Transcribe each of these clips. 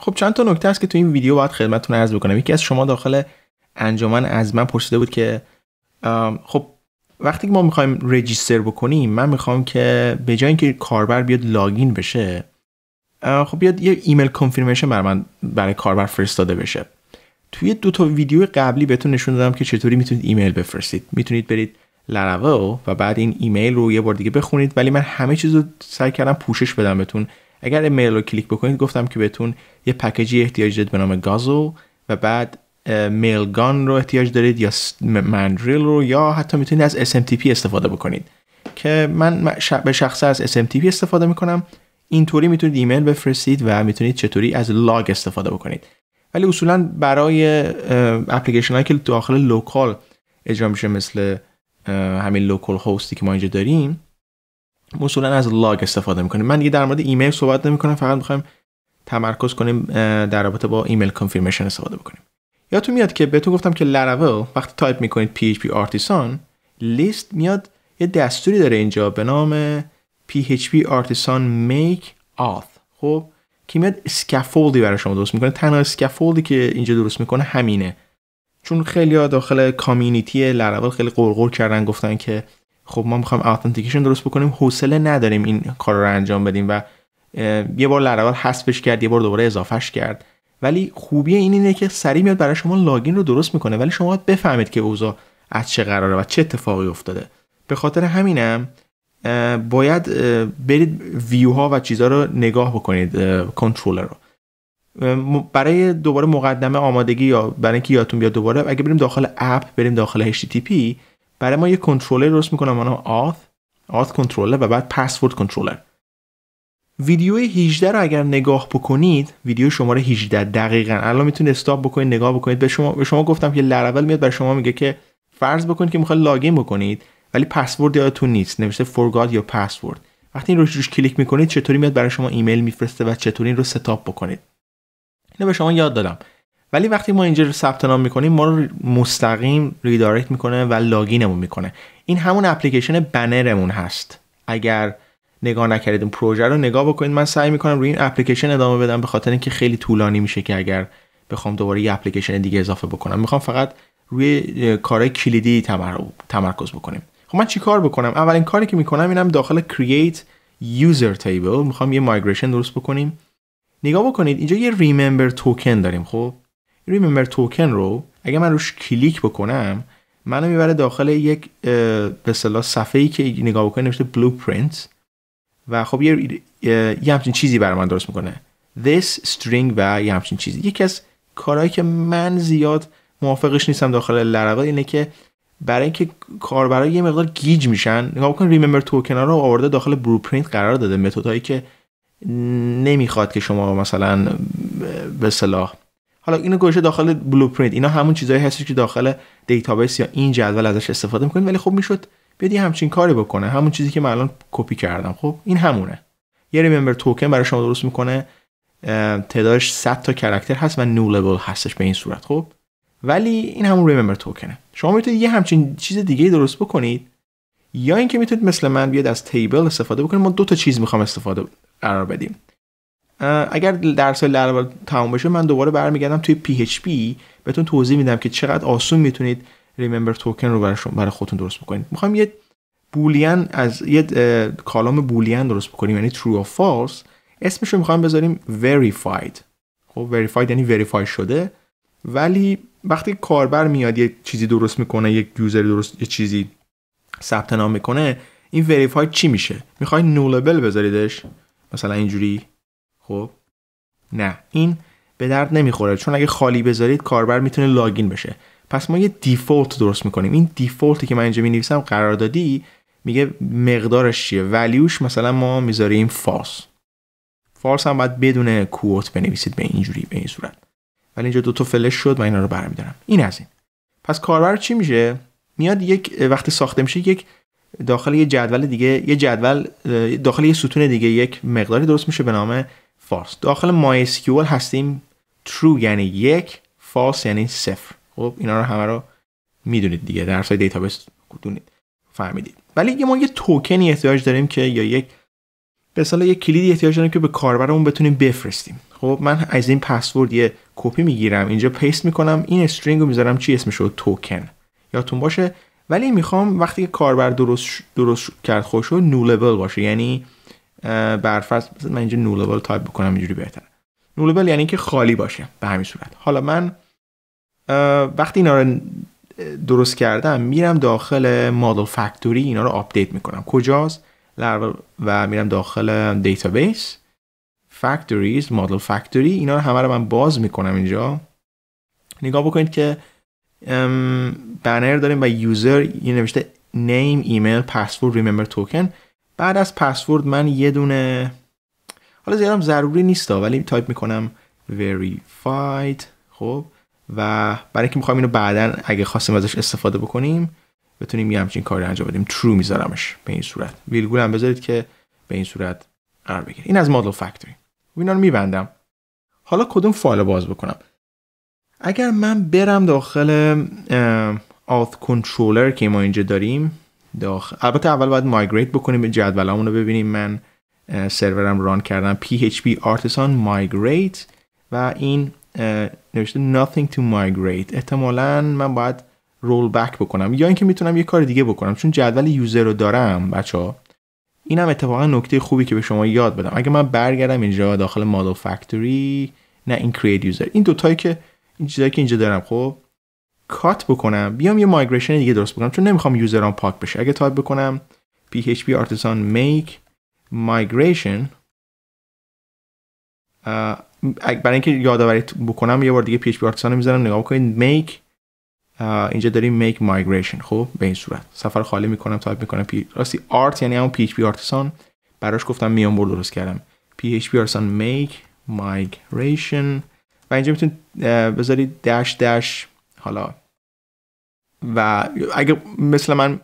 خب چند تا نکته هست که تو این ویدیو باید خدمتتون عرض بکنم یکی از شما داخل انجمن از من پرسیده بود که خب وقتی که ما میخوایم رجیستر بکنیم من میخوام که به جای اینکه کاربر بیاد لاگین بشه خب بیاد یه ایمیل کانفرمیشن برای من برای کاربر فرستاده بشه توی دو تا ویدیو قبلی بهتون نشون دادم که چطوری میتونید ایمیل بفرستید میتونید برید لروا و بعد این ایمیل رو یه بار دیگه بخونید ولی من همه چیز رو سعی کردم پوشش بدم بهتون اگر ایمیل رو کلیک بکنید گفتم که بهتون یه پکیجی احتیاج دارید به نام گازو و بعد میلگان رو احتیاج دارید یا مندریل رو یا حتی میتونید از SMTP استفاده بکنید که من به شخصه از SMTP استفاده میکنم اینطوری میتونید ایمیل بفرستید و میتونید چطوری از لاگ استفاده بکنید ولی اصولا برای اپلیکیشن هایی که داخل لوکال اجرا میشه مثل همین لوکال هوستی که ما اینجا داریم اصولا از لاگ استفاده میکنیم من دیگه در مورد ایمیل صحبت نمیکنم فقط میخوایم تمرکز کنیم در رابطه با ایمیل کانفرمیشن استفاده بکنیم یا تو میاد که به تو گفتم که لراول وقتی تایپ میکنید php artisan لیست میاد یه دستوری داره اینجا به نام php artisan make auth خب که میاد اسکافولدی برای شما درست میکنه تنها اسکافولدی که اینجا درست میکنه همینه چون خیلی ها داخل کامیونیتی لراول خیلی قرقر کردن گفتن که خب ما میخوایم اتنتیکیشن درست بکنیم حوصله نداریم این کار رو انجام بدیم و یه بار لراول حذفش کرد یه بار دوباره اضافهش کرد ولی خوبی این اینه که سری میاد برای شما لاگین رو درست میکنه ولی شما باید بفهمید که اوضاع از چه قراره و چه اتفاقی افتاده به خاطر همینم باید برید ویو ها و چیزها رو نگاه بکنید کنترلر رو برای دوباره مقدمه آمادگی یا برای اینکه یادتون بیاد دوباره اگه بریم داخل اپ بریم داخل HTTP برای ما یه کنترلر درست میکنم اونم آث آث کنترلر و بعد پسورد کنترلر ویدیو 18 رو اگر نگاه بکنید ویدیو شماره 18 دقیقا الان میتونید استاپ بکنید نگاه بکنید به شما به شما گفتم که اول میاد برای شما میگه که فرض بکنید که میخواید لاگین بکنید ولی پسورد یادتون نیست نوشته forgot یا پسورد وقتی این روش کلیک میکنید چطوری میاد برای شما ایمیل میفرسته و چطوری این رو ستاپ بکنید اینو به شما یاد دادم ولی وقتی ما اینجا رو ثبت نام میکنیم ما رو مستقیم ریدایرکت میکنه و لاگینمون میکنه این همون اپلیکیشن بنرمون هست اگر نگاه نکردید اون پروژه رو نگاه بکنید من سعی میکنم روی این اپلیکیشن ادامه بدم به خاطر اینکه خیلی طولانی میشه که اگر بخوام دوباره یه اپلیکیشن دیگه اضافه بکنم میخوام فقط روی کارهای کلیدی تمرکز بکنیم خب من چیکار بکنم اولین کاری که میکنم اینم داخل create user table میخوام یه مایگریشن درست بکنیم نگاه بکنید اینجا یه remember توکن داریم خب ریممبر توکن رو اگه من روش کلیک بکنم منو میبره داخل یک به اصطلاح صفحه‌ای که نگاه بکنید نوشته بلوپرینت و خب یه یه همچین چیزی برای من درست میکنه this string و یه همچین چیزی یکی از کارهایی که من زیاد موافقش نیستم داخل لرقه اینه که برای اینکه کاربرا یه مقدار گیج میشن نگاه کن ریممبر توکن رو آورده داخل blueprint قرار داده هایی که نمیخواد که شما مثلا به صلاح حالا اینو گوشه داخل بلوپرینت اینا همون چیزایی هستش که داخل دیتابیس یا این جدول ازش استفاده میکنید ولی خب میشد بدی همچین کاری بکنه همون چیزی که من الان کپی کردم خب این همونه یه ریممبر توکن برای شما درست میکنه تعدادش 100 تا کرکتر هست و نولبل هستش به این صورت خب ولی این همون ریمبر توکنه شما میتونید یه همچین چیز دیگه درست بکنید یا اینکه میتونید مثل من بیاد از تیبل استفاده بکنید ما دو تا چیز میخوام استفاده قرار بدیم اگر درس لرول تمام بشه من دوباره برمیگردم توی پی اچ پی بهتون توضیح میدم که چقدر آسون میتونید ریممبر توکن رو برای برای خودتون درست بکنید میخوام یه بولین از یه کالام بولین درست بکنیم یعنی true or false اسمش رو میخوام بذاریم verified خب verified یعنی verify شده ولی وقتی کاربر میاد یه چیزی درست میکنه یک یوزر درست یه چیزی ثبت نام میکنه این verified چی میشه میخوای نولبل بذاریدش مثلا اینجوری خب نه این به درد نمیخوره چون اگه خالی بذارید کاربر میتونه لاگین بشه پس ما یه دیفولت درست میکنیم این دیفولتی که من اینجا مینویسم قراردادی میگه مقدارش چیه ولیوش مثلا ما میذاریم فالس فالس هم باید بدون کوت بنویسید به اینجوری به این صورت ولی اینجا دو تا فلش شد من اینا رو برمیدارم این از این پس کاربر چی میشه میاد یک وقتی ساخته میشه یک داخل یه جدول دیگه یه جدول داخل یه ستون دیگه یک مقداری درست میشه به نام فالس داخل مای اسکیول هستیم ترو یعنی یک فالس یعنی صفر خب اینا رو همه رو میدونید دیگه در سایت دیتابیس فهمیدید ولی یه ما یه توکنی احتیاج داریم که یا یک به اصطلاح یه کلیدی احتیاج داریم که به کاربرمون بتونیم بفرستیم خب من از این پسورد یه کپی میگیرم اینجا پیست میکنم این استرینگ رو میذارم چی اسمش رو توکن یادتون باشه ولی میخوام وقتی کاربر درست درست کرد خوشو نولبل باشه یعنی برفرض مثلا من اینجا نولبل تایپ بکنم اینجوری بهتره نولبل یعنی که خالی باشه به همین صورت حالا من وقتی اینا رو درست کردم میرم داخل مدل فکتوری اینا رو آپدیت میکنم کجاست و میرم داخل دیتابیس فکتوریز مدل فکتوری اینا رو همه رو من باز میکنم اینجا نگاه بکنید که بنر داریم و یوزر یه نوشته نیم ایمیل پسورد ریممبر توکن بعد از پسورد من یه دونه حالا زیادم ضروری نیستا ولی تایپ میکنم verified خب و برای اینکه میخوایم اینو بعدا اگه خواستیم ازش استفاده بکنیم بتونیم یه همچین کاری انجام بدیم true میذارمش به این صورت ویلگول هم بذارید که به این صورت قرار بگیره این از مدل فکتوری اینا رو میبندم حالا کدوم فایل باز بکنم اگر من برم داخل Auth Controller که ما اینجا داریم داخل البته اول باید مایگریت بکنیم جدولامون رو ببینیم من سرورم ران کردم php artisan migrate و این نوشته nothing to migrate احتمالا من باید رول بک بکنم یا اینکه میتونم یه کار دیگه بکنم چون جدول یوزر رو دارم بچه ها این هم اتفاقا نکته خوبی که به شما یاد بدم اگه من برگردم اینجا داخل model factory نه این create user این دوتایی که این چیزایی که اینجا دارم خب کات بکنم بیام یه مایگریشن دیگه درست بکنم چون نمیخوام یوزران پاک بشه اگه تایپ بکنم php artisan make migration برای اینکه یادآوری بکنم یه بار دیگه php artisan میذارم نگاه بکنید make اینجا داریم make migration خب به این صورت سفر خالی میکنم تایپ میکنم پی... راستی art یعنی همون php artisan براش گفتم میان برد درست کردم php artisan make migration و اینجا میتونید بذارید دش دش حالا و اگه مثل من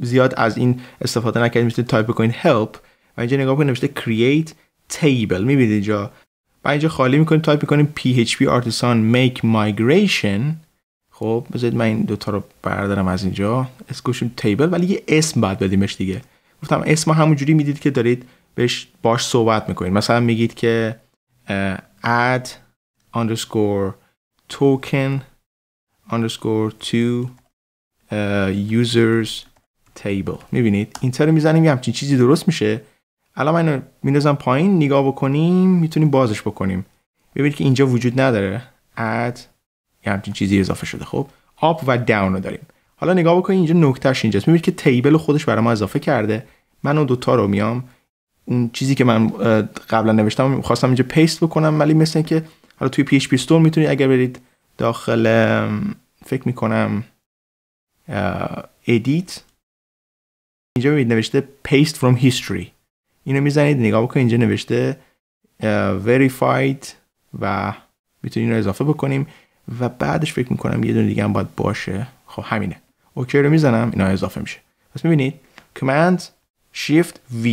زیاد از این استفاده نکردید میتونید تایپ بکنید help و اینجا نگاه کنید نوشته create table میبینید اینجا و اینجا خالی میکنید تایپ میکنید php artisan make migration خب بذارید من این دوتا رو بردارم از اینجا اسکوشون تیبل ولی یه اسم باید بدیمش دیگه گفتم اسم جوری میدید که دارید بهش باش صحبت میکنید مثلا میگید که add underscore token underscore to Uh, users table میبینید اینتر میزنیم یه همچین چیزی درست میشه الان من اینو پایین نگاه بکنیم میتونیم بازش بکنیم ببینید که اینجا وجود نداره add یه همچین چیزی اضافه شده خب up و down رو داریم حالا نگاه بکنید اینجا نکتهش اینجاست میبینید که تیبل خودش برای ما اضافه کرده من اون دوتا رو میام اون چیزی که من قبلا نوشتم خواستم اینجا پیست بکنم ولی مثل که حالا توی پیش میتونید اگر برید داخل فکر میکنم ادیت uh, اینجا ببینید نوشته پیست from history اینو میزنید نگاه بکنید اینجا نوشته uh, verified و میتونید این اضافه بکنیم و بعدش فکر میکنم یه دونه دیگه هم باید باشه خب همینه اوکی رو میزنم اینا اضافه میشه پس میبینید command شیفت v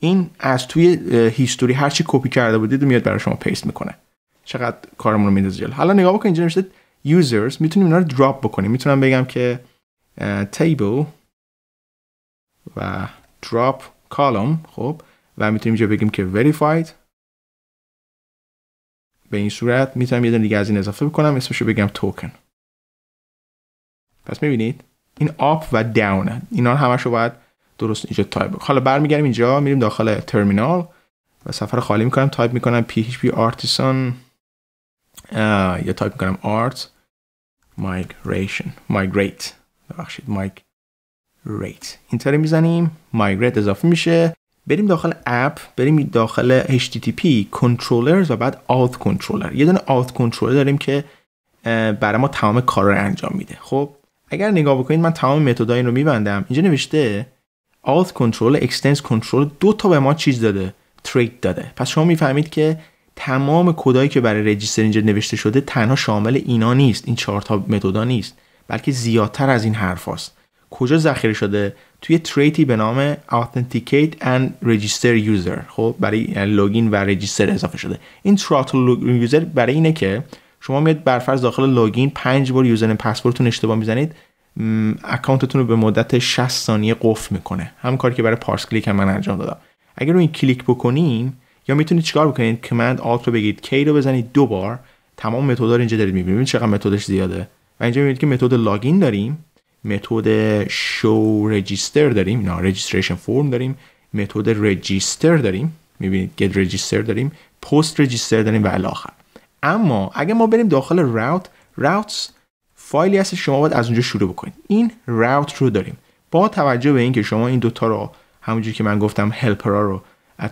این از توی هیستوری هرچی کپی کرده بودید میاد برای شما پیست میکنه چقدر کارمون رو میندازه حالا نگاه بکن اینجا نوشته users میتونیم اینا رو دراپ بکنیم میتونم بگم که table و drop column خب و میتونیم اینجا بگیم که verified به این صورت میتونم یه دونه دیگه از این اضافه بکنم رو بگم توکن پس میبینید این آپ و داون اینا رو باید درست اینجا تایپ حالا برمیگردیم اینجا میریم داخل ترمینال و سفر خالی میکنم تایپ میکنم php artisan یا تایپ میکنم Art migration migrate ببخشید migrate اینطوری میزنیم migrate اضافه میشه بریم داخل اپ بریم داخل http controllers و بعد Auth controller یه دونه Auth controller داریم که uh, برای ما تمام کار رو انجام میده خب اگر نگاه بکنید من تمام متدای رو میبندم اینجا نوشته Auth Controller extends control دو تا به ما چیز داده تریت داده پس شما میفهمید که تمام کدایی که برای رجیستر اینجا نوشته شده تنها شامل اینا نیست این چهار تا متدا نیست بلکه زیادتر از این حرفاست کجا ذخیره شده توی تریتی به نام Authenticate and Register User خب برای لوگین و رجیستر اضافه شده این تراتل User برای اینه که شما میاد برفرض داخل لاگین پنج بار یوزر پسورتتون اشتباه میزنید اکانتتون رو به مدت 60 ثانیه قفل میکنه همون کاری که برای پارس کلیک هم من انجام دادم اگر رو این کلیک بکنیم یا میتونید چیکار بکنید کمند آلت رو بگید کی رو بزنید دو بار تمام متد رو اینجا دارید میبینید چقدر متدش زیاده و اینجا میبینید که متد لاگین داریم متد شو رجیستر داریم اینا رجیستریشن فرم داریم متد رجیستر داریم میبینید گت رجیستر داریم پست رجیستر داریم و الاخر اما اگه ما بریم داخل راوت routes فایلی هست شما باید از اونجا شروع بکنید این راوت رو داریم با توجه به اینکه شما این دوتا رو همونجوری که من گفتم هلپرا رو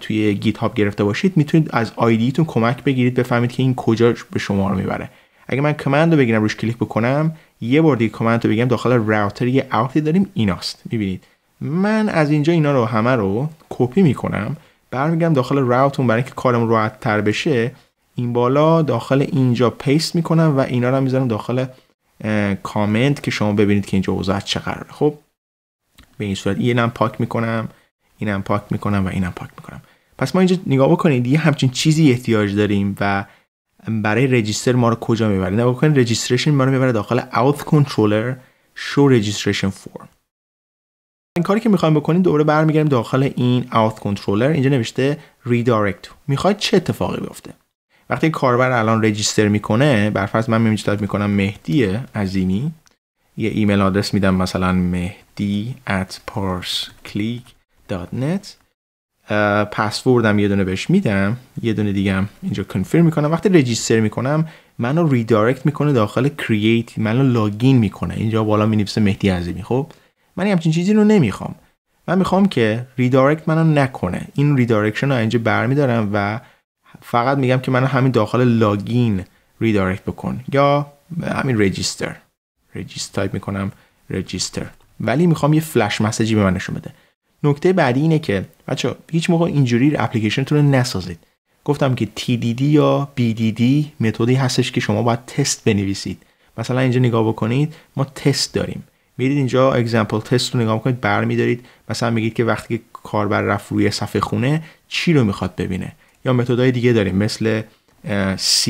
توی گیت هاب گرفته باشید میتونید از آیدیتون کمک بگیرید بفهمید که این کجا به شما رو میبره اگه من کمند رو بگیرم روش کلیک بکنم یه بار دیگه کمند رو بگم داخل راوتر یه آوتی داریم ایناست میبینید من از اینجا اینا رو همه رو کپی میکنم برمیگم داخل راوتون برای اینکه کارم راحت تر بشه این بالا داخل اینجا پیست میکنم و اینا رو میذارم داخل کامنت که شما ببینید که اینجا اوضاع چه خب به این صورت اینم پاک میکنم اینم پاک میکنم و اینم پاک میکنم پس ما اینجا نگاه بکنید یه همچین چیزی احتیاج داریم و برای رجیستر ما رو کجا میبره نگاه بکنید رجیستریشن ما رو میبره داخل اوت کنترلر شو رجیستریشن فور. این کاری که میخوایم بکنیم دوباره برمیگردیم داخل این اوت کنترلر اینجا نوشته ریدایرکت میخواد چه اتفاقی بیفته وقتی کاربر الان رجیستر میکنه برفرض من میکنم مهدی عظیمی یه ایمیل آدرس میدم مثلا مهدی at .net یه دونه بهش میدم یه دونه دیگم اینجا کنفرم میکنم وقتی رجیستر میکنم منو ریدایرکت میکنه داخل کرییت منو لاگین میکنه اینجا بالا نویسه مهدی عظیمی خب من همچین چیزی رو نمیخوام من میخوام که ریدایرکت منو نکنه این ریدایرکشن رو اینجا برمیدارم و فقط میگم که منو همین داخل لاگین ریدایرکت بکن یا همین رجیستر رجیستر تایپ میکنم رجیستر ولی میخوام یه فلش مسیجی به من نشون بده نکته بعدی اینه که بچه هیچ موقع اینجوری اپلیکیشنتون رو نسازید گفتم که TDD یا BDD متدی هستش که شما باید تست بنویسید مثلا اینجا نگاه بکنید ما تست داریم میرید اینجا اگزمپل تست رو نگاه میکنید برمیدارید مثلا میگید که وقتی که کاربر رفت روی صفحه خونه چی رو میخواد ببینه یا متدهای دیگه داریم مثل C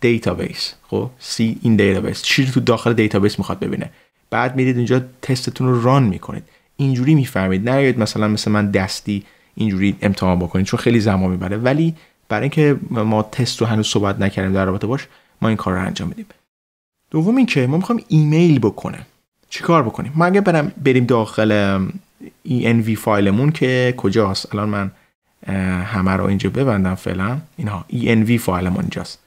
دیتابیس خب C این دیتابیس چی رو تو داخل دیتابیس میخواد ببینه بعد میرید اینجا تستتون رو ران میکنید اینجوری میفهمید نیاید مثلا مثل من دستی اینجوری امتحان بکنید چون خیلی زمان میبره ولی برای اینکه ما تست رو هنوز صحبت نکردیم در رابطه باش ما این کار رو انجام میدیم دوم اینکه ما میخوام ایمیل بکنه چیکار بکنیم ما اگه برم بریم داخل env فایلمون که کجاست الان من همه رو اینجا ببندم فعلا اینها env فایلمون اینجاست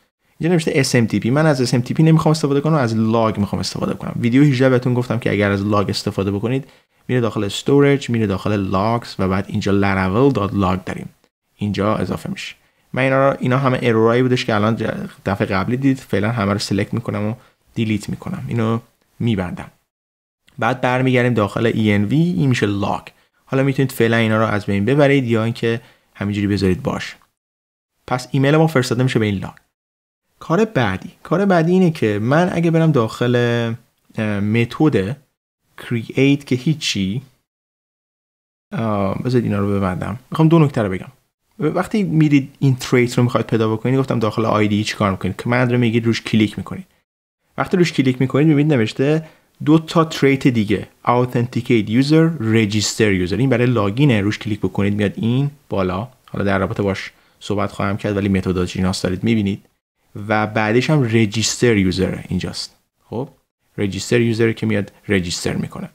اینجا نوشته SMTP من از SMTP نمیخوام استفاده کنم از لاگ میخوام استفاده کنم ویدیو 18 بهتون گفتم که اگر از لاگ استفاده بکنید میره داخل استوریج میره داخل لاگز و بعد اینجا laravel.log داریم اینجا اضافه میشه من اینا, اینا همه ارورایی بودش که الان دفعه قبلی دید فعلا همه رو سلکت میکنم و دیلیت میکنم اینو میبندم بعد برمیگردیم داخل env این میشه لاگ حالا میتونید فعلا اینا رو از بین ببرید یا اینکه همینجوری بذارید باش پس ایمیل ما فرستاده میشه به این لاگ کار بعدی کار بعدی اینه که من اگه برم داخل متد create که هیچی بذارید اینا رو ببندم میخوام دو نکته رو بگم وقتی میرید این تریت رو میخواید پیدا بکنید گفتم داخل ID چی کار میکنید کمند رو میگید روش کلیک میکنید وقتی روش کلیک میکنید میبینید نوشته دو تا تریت دیگه authenticate user register user این برای لاگین روش کلیک بکنید میاد این بالا حالا در رابطه باش صحبت خواهم کرد ولی متد جیناس دارید میبینید و بعدش هم رجیستر یوزر اینجاست خب رجیستر یوزر که میاد رجیستر میکنه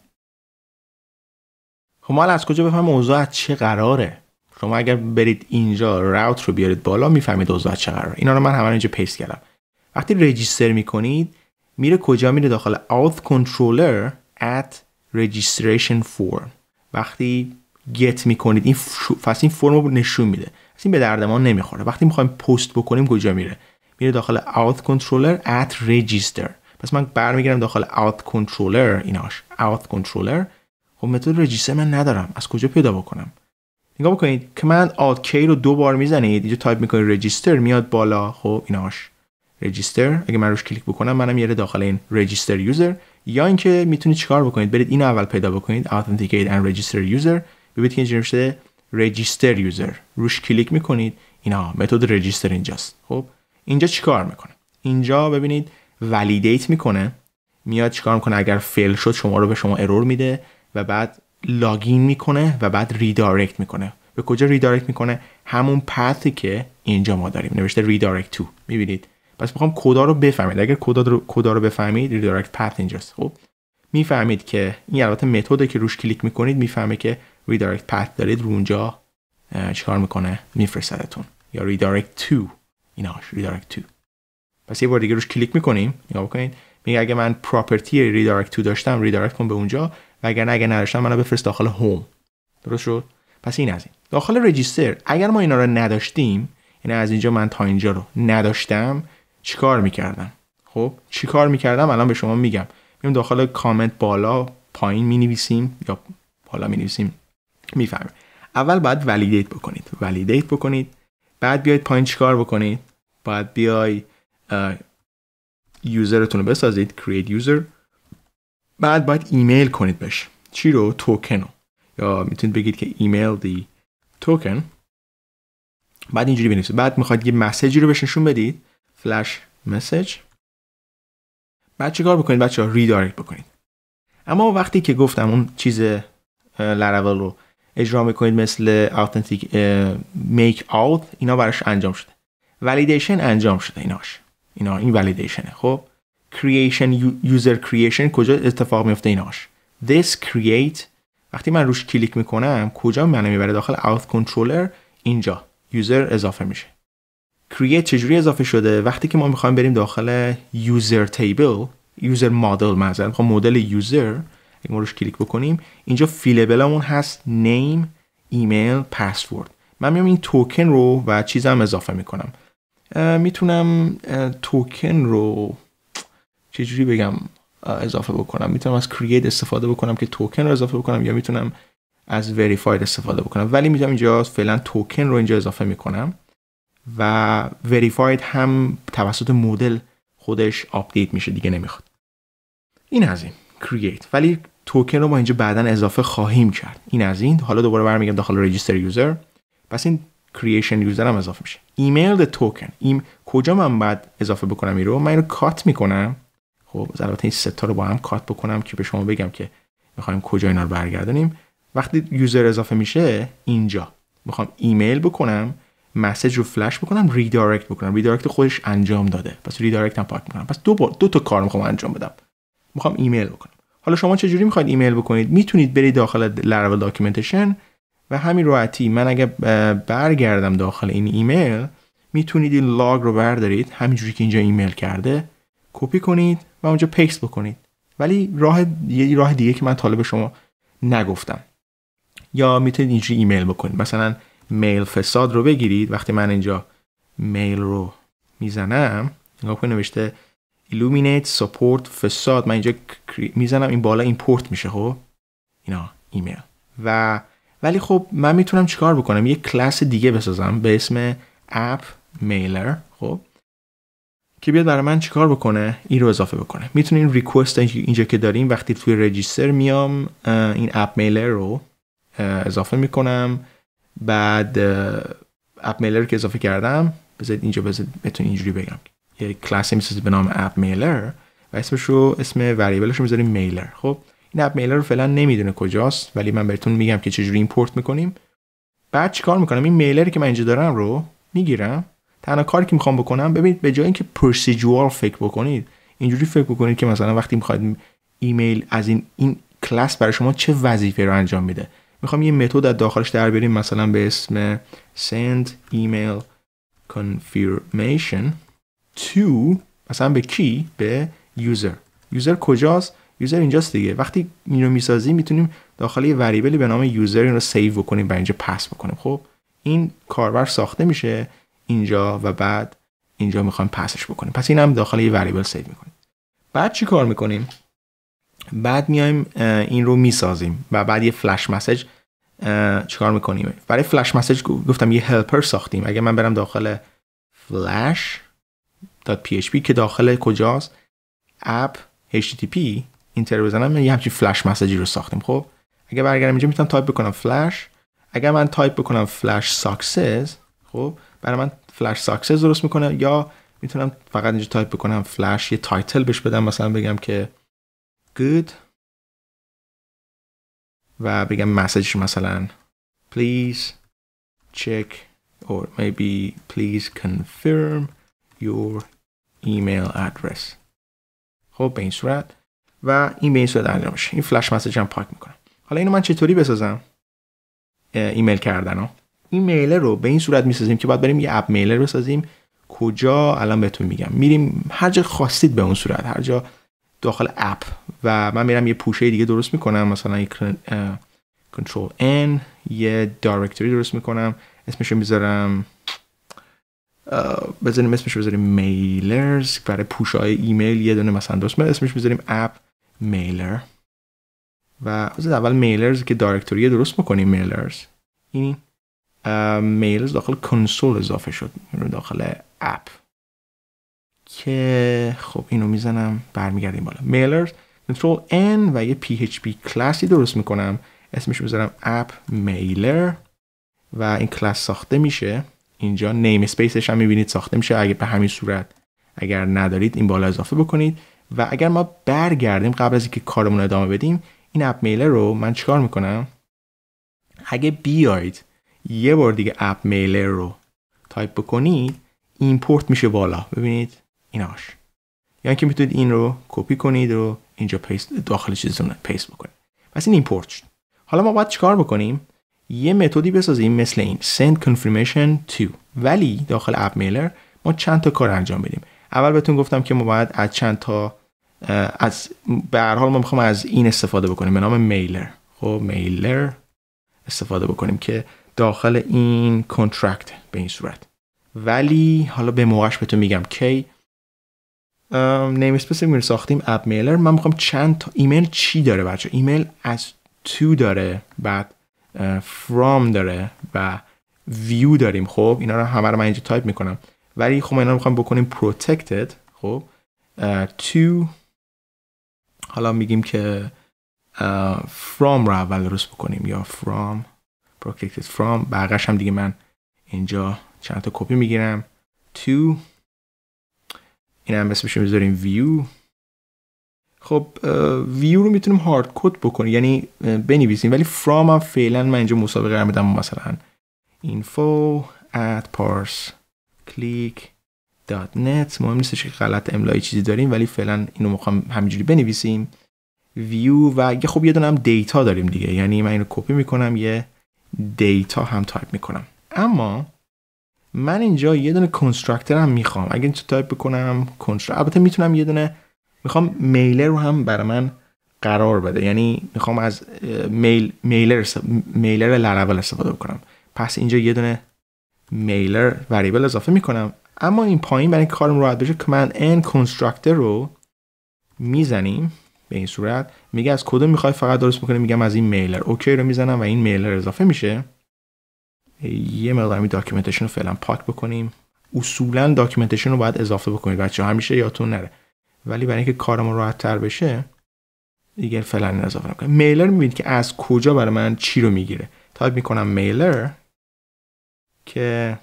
خب ما از کجا بفهم اوضاع چه قراره شما اگر برید اینجا راوت رو بیارید بالا میفهمید اوضاع چه قراره اینا رو من همه اینجا پیست کردم وقتی رجیستر میکنید میره کجا میره داخل auth controller at registration form وقتی گت میکنید این این فرم رو نشون میده این به درد ما نمیخوره وقتی میخوایم پست بکنیم کجا میره میره داخل out کنترلر at register پس من برمیگردم داخل out کنترلر ایناش out کنترلر خب متد register من ندارم از کجا پیدا بکنم نگاه بکنید Command alt k رو دو بار میزنید اینجا تایپ میکنید register میاد بالا خب ایناش رجیستر اگه من روش کلیک بکنم منم میره داخل این رجیستر یوزر یا اینکه میتونید چیکار بکنید برید اینو اول پیدا بکنید authenticate and register user ببینید که اینجوری register user روش کلیک میکنید اینا متد رجیستر اینجاست خب اینجا چیکار میکنه اینجا ببینید ولیدیت میکنه میاد چیکار میکنه اگر فیل شد شما رو به شما ارور میده و بعد لاگین میکنه و بعد ریدایرکت میکنه به کجا ریدایرکت میکنه همون پثی که اینجا ما داریم نوشته ریدایرکت تو میبینید پس میخوام کدا رو بفهمید اگر کدا رو رو بفهمید ریدایرکت پث اینجاست خب میفهمید که این البته متدی که روش کلیک میکنید میفهمه که ریدایرکت پث دارید رو اونجا چیکار میکنه میفرستدتون یا ریدایرکت تو هاش ریدایرکت تو پس یه بار دیگه روش کلیک میکنیم نگاه بکنید میگه اگه من پراپرتی ریدایرکت تو داشتم ریدایرکت کنم به اونجا و اگر اگه نداشتم منو بفرست داخل هوم درست شد پس این از این داخل رجیستر اگر ما اینا رو نداشتیم یعنی از اینجا من تا اینجا رو نداشتم چیکار میکردم خب چیکار میکردم الان به شما میگم میم داخل کامنت بالا پایین می یا بالا می نویسیم اول باید ولیدیت بکنید ولیدیت بکنید بعد بیاید پایین چیکار بکنید باید بیای یوزرتون رو بسازید create user بعد باید ایمیل کنید بهش چی رو توکن رو یا میتونید بگید که ایمیل دی توکن بعد اینجوری بنویسید بعد میخواید یه مسیجی رو بهش نشون بدید فلش مسیج بعد چه کار بکنید بچه ها ریدایرکت بکنید اما وقتی که گفتم اون چیز لرول رو اجرا میکنید مثل authentic make out اینا براش انجام شده ولیدیشن انجام شده ایناش اینا این ولیدیشنه خب creation user creation کجا اتفاق میفته ایناش this create وقتی من روش کلیک میکنم کجا منو میبره داخل out controller اینجا user اضافه میشه create چجوری اضافه شده وقتی که ما میخوایم بریم داخل user table user model مثلا میخوام خب، مدل user اگه ما روش کلیک بکنیم اینجا فیلبلمون هست name ایمیل پسورد من میام این توکن رو و چیزم اضافه میکنم میتونم توکن رو چجوری بگم اضافه بکنم میتونم از کرییت استفاده بکنم که توکن رو اضافه بکنم یا میتونم از وریفاید استفاده بکنم ولی میتونم اینجا فعلا توکن رو اینجا اضافه میکنم و وریفاید هم توسط مدل خودش آپدیت میشه دیگه نمیخواد این از این کرییت ولی توکن رو ما اینجا بعدا اضافه خواهیم کرد این از این حالا دوباره برمیگم داخل رجیستر یوزر پس این کریشن یوزر هم اضافه میشه ایمیل د توکن ایم... کجا من بعد اضافه بکنم این رو من اینو کات میکنم خب البته این ستا رو با هم کات بکنم که به شما بگم که میخوایم کجا اینا رو برگردانیم وقتی یوزر اضافه میشه اینجا میخوام ایمیل بکنم مسج رو فلش بکنم ریدایرکت بکنم ریدایرکت خودش انجام داده پس ریدایرکت هم پاک میکنم پس دو, دو تا کار میخوام انجام بدم میخوام ایمیل بکنم حالا شما جوری میخواید ایمیل بکنید میتونید برید داخل لرو داکیومنتیشن و همین راحتی من اگه برگردم داخل این ایمیل میتونید این لاگ رو بردارید همینجوری که اینجا ایمیل کرده کپی کنید و اونجا پیست بکنید ولی راه یه راه دیگه که من طالب شما نگفتم یا میتونید اینجوری ایمیل بکنید مثلا میل فساد رو بگیرید وقتی من اینجا میل رو میزنم نگاه کنید نوشته illuminate support فساد من اینجا میزنم این بالا ایمپورت میشه خب اینا ایمیل و ولی خب من میتونم چیکار بکنم یه کلاس دیگه بسازم به اسم اپ میلر خب که بیاد برای من چیکار بکنه این رو اضافه بکنه میتونین ریکوست اینجا که داریم وقتی توی رجیستر میام این اپ میلر رو اضافه میکنم بعد اپ میلر که اضافه کردم بذارید اینجا بذارید بتون اینجوری بگم یه کلاسی میسازید به نام اپ میلر و اسمش رو اسم وریبلش رو میذاریم میلر خب این اپ میلر رو فعلا نمیدونه کجاست ولی من بهتون میگم که چجوری ایمپورت میکنیم بعد چیکار میکنم این میلری که من اینجا دارم رو میگیرم تنها کاری که میخوام بکنم ببینید به جای اینکه پرسیجوال فکر بکنید اینجوری فکر بکنید که مثلا وقتی میخواید ایمیل از این این کلاس برای شما چه وظیفه رو انجام میده میخوام یه متد از داخلش در بیاریم مثلا به اسم send email confirmation to مثلا به کی به یوزر یوزر کجاست یوزر اینجاست دیگه وقتی اینو میسازیم میتونیم داخل یه وریبلی به نام یوزر این رو سیو بکنیم و اینجا پس بکنیم خب این کاربر ساخته میشه اینجا و بعد اینجا میخوایم پسش بکنیم پس این هم داخل یه وریبل سیو میکنیم بعد چی کار میکنیم بعد میایم این رو میسازیم و بعد یه فلش مسج چیکار میکنیم برای فلش مسج گفتم یه هلپر ساختیم اگه من برم داخل flash.php که داخل کجاست http اینتر بزنم یه همچین فلش مسیجی رو ساختیم خب اگه برگردم اینجا میتونم تایپ بکنم فلش اگر من تایپ بکنم فلش ساکسس خب برای من فلش ساکسس درست میکنه یا میتونم فقط اینجا تایپ بکنم فلش یه تایتل بهش بدم مثلا بگم که گود و بگم مسیجش مثلا please check or maybe please کنفرم your ایمیل address خب به این صورت و این به این صورت انجام میشه این فلش مسیج هم پاک میکنه حالا اینو من چطوری بسازم ایمیل کردن این میله رو به این صورت میسازیم که باید بریم یه اپ میلر بسازیم کجا الان بهتون میگم میریم هر جا خواستید به اون صورت هر جا داخل اپ و من میرم یه پوشه دیگه درست میکنم مثلا یک کنترل N یه دایرکتوری درست میکنم اسمشو میذارم بزنیم اسمش بذاریم میلرز برای پوشه های ایمیل یه دونه مثلا اسمش میذاریم اپ میلر و از اول میلرز که دایرکتوری درست میکنیم میلرز این میلرز داخل کنسول اضافه شد داخل اپ که خب اینو میزنم برمیگردیم بالا میلرز کنترل N و یه PHP کلاسی درست میکنم اسمش بذارم اپ میلر و این کلاس ساخته میشه اینجا نیم اسپیسش هم میبینید ساخته میشه اگه به همین صورت اگر ندارید این بالا اضافه بکنید و اگر ما برگردیم قبل از اینکه کارمون ادامه بدیم این اپ میلر رو من چیکار میکنم اگه بیاید یه بار دیگه اپ میلر رو تایپ بکنید ایمپورت میشه بالا ببینید ایناش یا اینکه میتونید این رو کپی کنید و اینجا پیست داخل چیزتون پیست بکنید پس این ایمپورت شد حالا ما باید چیکار بکنیم یه متدی بسازیم مثل این send confirmation to ولی داخل اپ میلر ما چند تا کار انجام بدیم اول بهتون گفتم که ما باید از چند تا از به هر حال ما میخوام از این استفاده بکنیم به نام میلر خب میلر استفاده بکنیم که داخل این کنترکت به این صورت ولی حالا به موقعش بهتون میگم کی نیم اسپیس ساختیم اپ میلر من میخوام چند تا ایمیل چی داره بچه ایمیل از تو داره بعد فرام داره و ویو داریم خب اینا رو همه رو من اینجا تایپ میکنم ولی خب اینا رو میخوام بکنیم پروتکتد خب تو حالا میگیم که فرام رو اول درست بکنیم یا فرام protected فرام برقش هم دیگه من اینجا چند تا کپی میگیرم تو این هم اسمش رو میذاریم ویو خب ویو رو میتونیم هارد کد بکنیم یعنی بنویسیم ولی فرام هم فعلا من اینجا مسابقه قرار میدم مثلا info at parse click دات نت مهم نیستش که غلط املایی چیزی داریم ولی فعلا اینو میخوام همینجوری بنویسیم ویو و یه خب یه دونم دیتا داریم دیگه یعنی من اینو کپی میکنم یه دیتا هم تایپ میکنم اما من اینجا یه دونه کنستراکتور هم میخوام اگه اینو تایپ بکنم کنستر البته میتونم یه دونه میخوام میلر رو هم برای من قرار بده یعنی میخوام از میل میلر میلر لراول استفاده کنم پس اینجا یه دونه میلر وریبل اضافه میکنم اما این پایین برای کارم راحت بشه من n constructor رو میزنیم به این صورت میگه از کدوم میخوای فقط درست میکنه میگم از این میلر اوکی رو میزنم و این میلر اضافه میشه یه مقدار می داکیومنتیشن رو فعلا پاک بکنیم اصولا داکیومنتیشن رو باید اضافه بکنید بچه همیشه یادتون نره ولی برای اینکه کارمون راحت تر بشه دیگه فعلا اضافه نکنیم میلر میبینید که از کجا برای من چی رو میگیره تایپ میکنم میلر که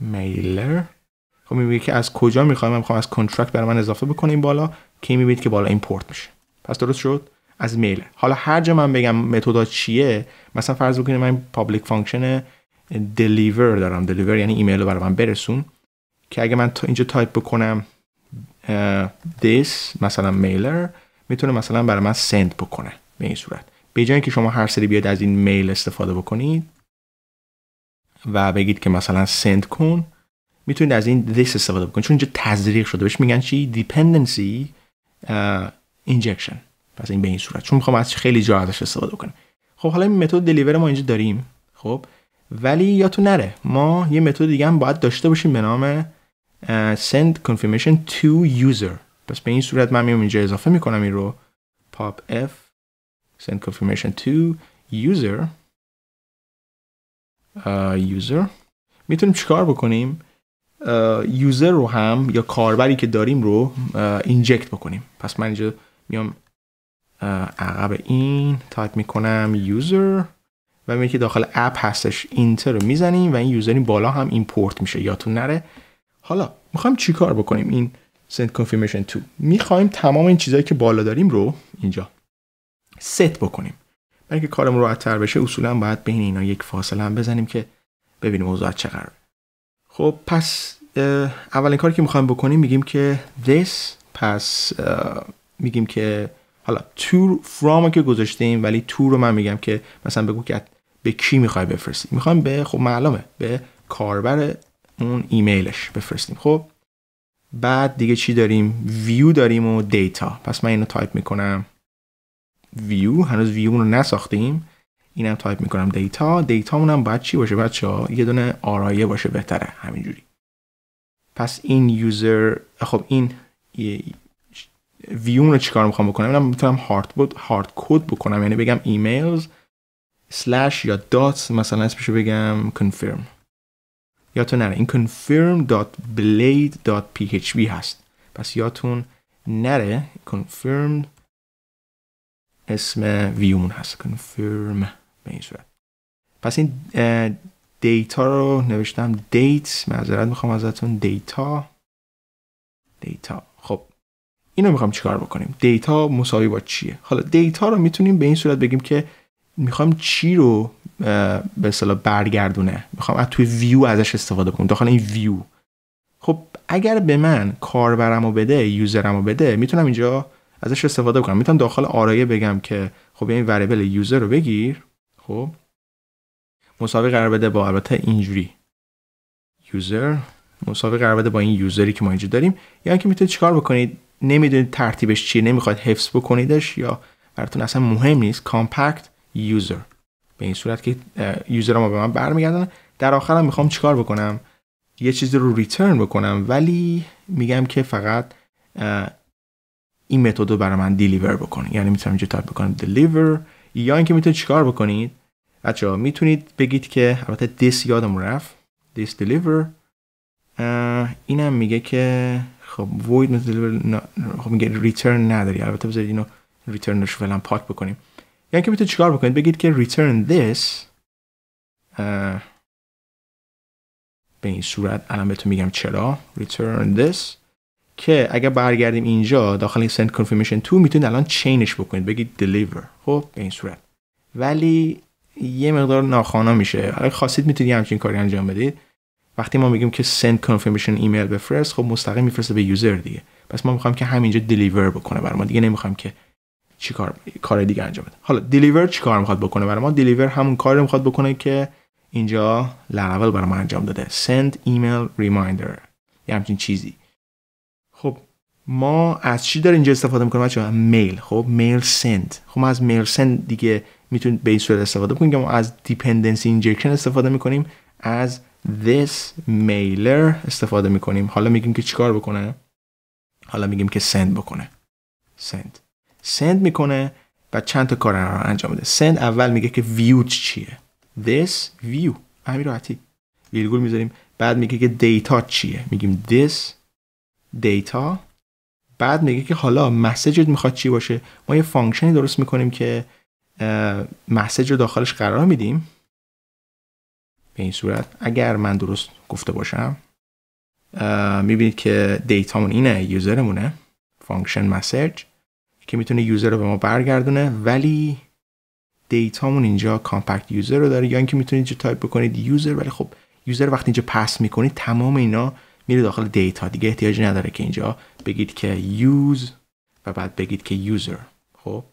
میلر خب میبینید که از کجا میخوام من میخوام از کنترکت برای من اضافه بکنیم بالا که میبینید که بالا ایمپورت میشه پس درست شد از میل حالا هر جا من بگم متدا چیه مثلا فرض بکنید من پابلیک فانکشن دلیور دارم دلیور یعنی ایمیل رو برای من برسون که اگه من اینجا تایپ بکنم this مثلا میلر میتونه مثلا برای من send بکنه به این صورت به جای اینکه شما هر سری بیاد از این میل استفاده بکنید و بگید که مثلا سند کن میتونید از این this استفاده بکنید چون اینجا تزریق شده بهش میگن چی dependency uh, injection پس این به این صورت چون میخوام از خیلی جا ازش استفاده کنم خب حالا این متد دلیور ما اینجا داریم خب ولی یا تو نره ما یه متد دیگه هم باید داشته باشیم به نام uh, send confirmation to user پس به این صورت من میام اینجا اضافه میکنم این رو pop f send confirmation to user uh, user میتونیم چیکار بکنیم یوزر رو هم یا کاربری که داریم رو اینجکت بکنیم پس من اینجا میام عقب این تایپ میکنم یوزر و میگه که داخل اپ هستش اینتر رو میزنیم و این یوزر این بالا هم ایمپورت میشه یادتون نره حالا میخوایم چیکار بکنیم این send confirmation to میخوایم تمام این چیزهایی که بالا داریم رو اینجا ست بکنیم برای اینکه کارمون تر بشه اصولا باید بین اینا یک فاصله هم بزنیم که ببینیم اوضاع چقدره خب پس اولین کاری که میخوایم بکنیم میگیم که this پس میگیم که حالا to from که گذاشتیم ولی to رو من میگم که مثلا بگو که به کی میخوای بفرستیم میخوایم به خب معلومه به کاربر اون ایمیلش بفرستیم خب بعد دیگه چی داریم ویو داریم و دیتا پس من اینو تایپ میکنم ویو هنوز ویو رو نساختیم اینم تایپ میکنم دیتا دیتا مونم باید چی باشه بچه ها یه دونه آرایه باشه بهتره همینجوری پس این یوزر خب این ویو رو چیکار میخوام بکنم اینم میتونم هارد بود هارد کد بکنم یعنی بگم ایمیلز سلش یا دات مثلا اسمش بگم کنفرم یادتون نره این confirm.blade.php هست پس یاتون نره کنفرم اسم ویومون هست کنفرم به این صورت پس این دیتا رو نوشتم دیت معذرت میخوام ازتون دیتا دیتا خب اینو میخوام چیکار بکنیم دیتا مساوی با چیه حالا دیتا رو میتونیم به این صورت بگیم که میخوام چی رو به اصطلاح برگردونه میخوام از توی ویو ازش استفاده کنم داخل این ویو خب اگر به من کاربرم رو بده یوزرم رو بده میتونم اینجا ازش استفاده کنم میتونم داخل آرایه بگم که خب این وریبل یوزر رو بگیر خب مساوی قرار بده با البته اینجوری یوزر مسابقه قرار بده با این یوزری که ما اینجا داریم یا یعنی اینکه میتونید چیکار بکنید نمیدونید ترتیبش چیه نمیخواید حفظ بکنیدش یا براتون اصلا مهم نیست کامپکت یوزر به این صورت که یوزر ما به من برمیگردن در آخرم میخوام چیکار بکنم یه چیزی رو ریترن بکنم ولی میگم که فقط این متد رو برای من دیلیور بکنه یعنی میتونم اینجا تایپ بکنم deliver یا اینکه میتونید چیکار بکنید بچه میتونید بگید که البته دیس یادم رفت دیس deliver اینم میگه که خب void مثل خب میگه ریترن نداری البته بذارید اینو رو فعلا پاک بکنیم یا اینکه میتونید چیکار بکنید بگید که return this به این صورت الان بهتون میگم چرا return this که اگر برگردیم اینجا داخل این send confirmation تو میتونید الان چینش بکنید بگید deliver خب به این صورت ولی یه مقدار ناخوانا میشه اگر خواستید میتونید همچین کاری انجام بدید وقتی ما میگیم که send confirmation ایمیل بفرست خب مستقیم میفرسته به یوزر دیگه پس ما میخوایم که همینجا deliver بکنه برای ما دیگه نمیخوایم که چی کار دیگه انجام بده حالا deliver چیکار میخواد بکنه برای ما deliver همون کار میخواد بکنه که اینجا لاول برای ما انجام داده send email reminder یه همچین چیزی خب ما از چی داریم اینجا استفاده میکنیم بچه‌ها میل خب میل سند خب ما از میل سند دیگه میتونید به این صورت استفاده کنیم که ما از دیپندنسی اینجکشن استفاده میکنیم از this mailer استفاده میکنیم حالا میگیم که چیکار بکنه حالا میگیم که سند بکنه سند سند میکنه و چند تا کار رو انجام میده سند اول میگه که ویو چیه this view همین راحتی ویلگول میذاریم بعد میگه که دیتا چیه میگیم this دیتا بعد میگه که حالا مسیجت میخواد چی باشه ما یه فانکشنی درست میکنیم که مسیج رو داخلش قرار میدیم به این صورت اگر من درست گفته باشم میبینید که دیتامون اینه یوزرمونه فانکشن مسیج که میتونه یوزر رو به ما برگردونه ولی دیتامون اینجا کامپکت یوزر رو داره یا اینکه میتونید اینجا تایپ بکنید یوزر ولی خب یوزر وقتی اینجا پس میکنید تمام اینا میره داخل دیتا دیگه احتیاجی نداره که اینجا بگید که یوز و بعد بگید که یوزر خب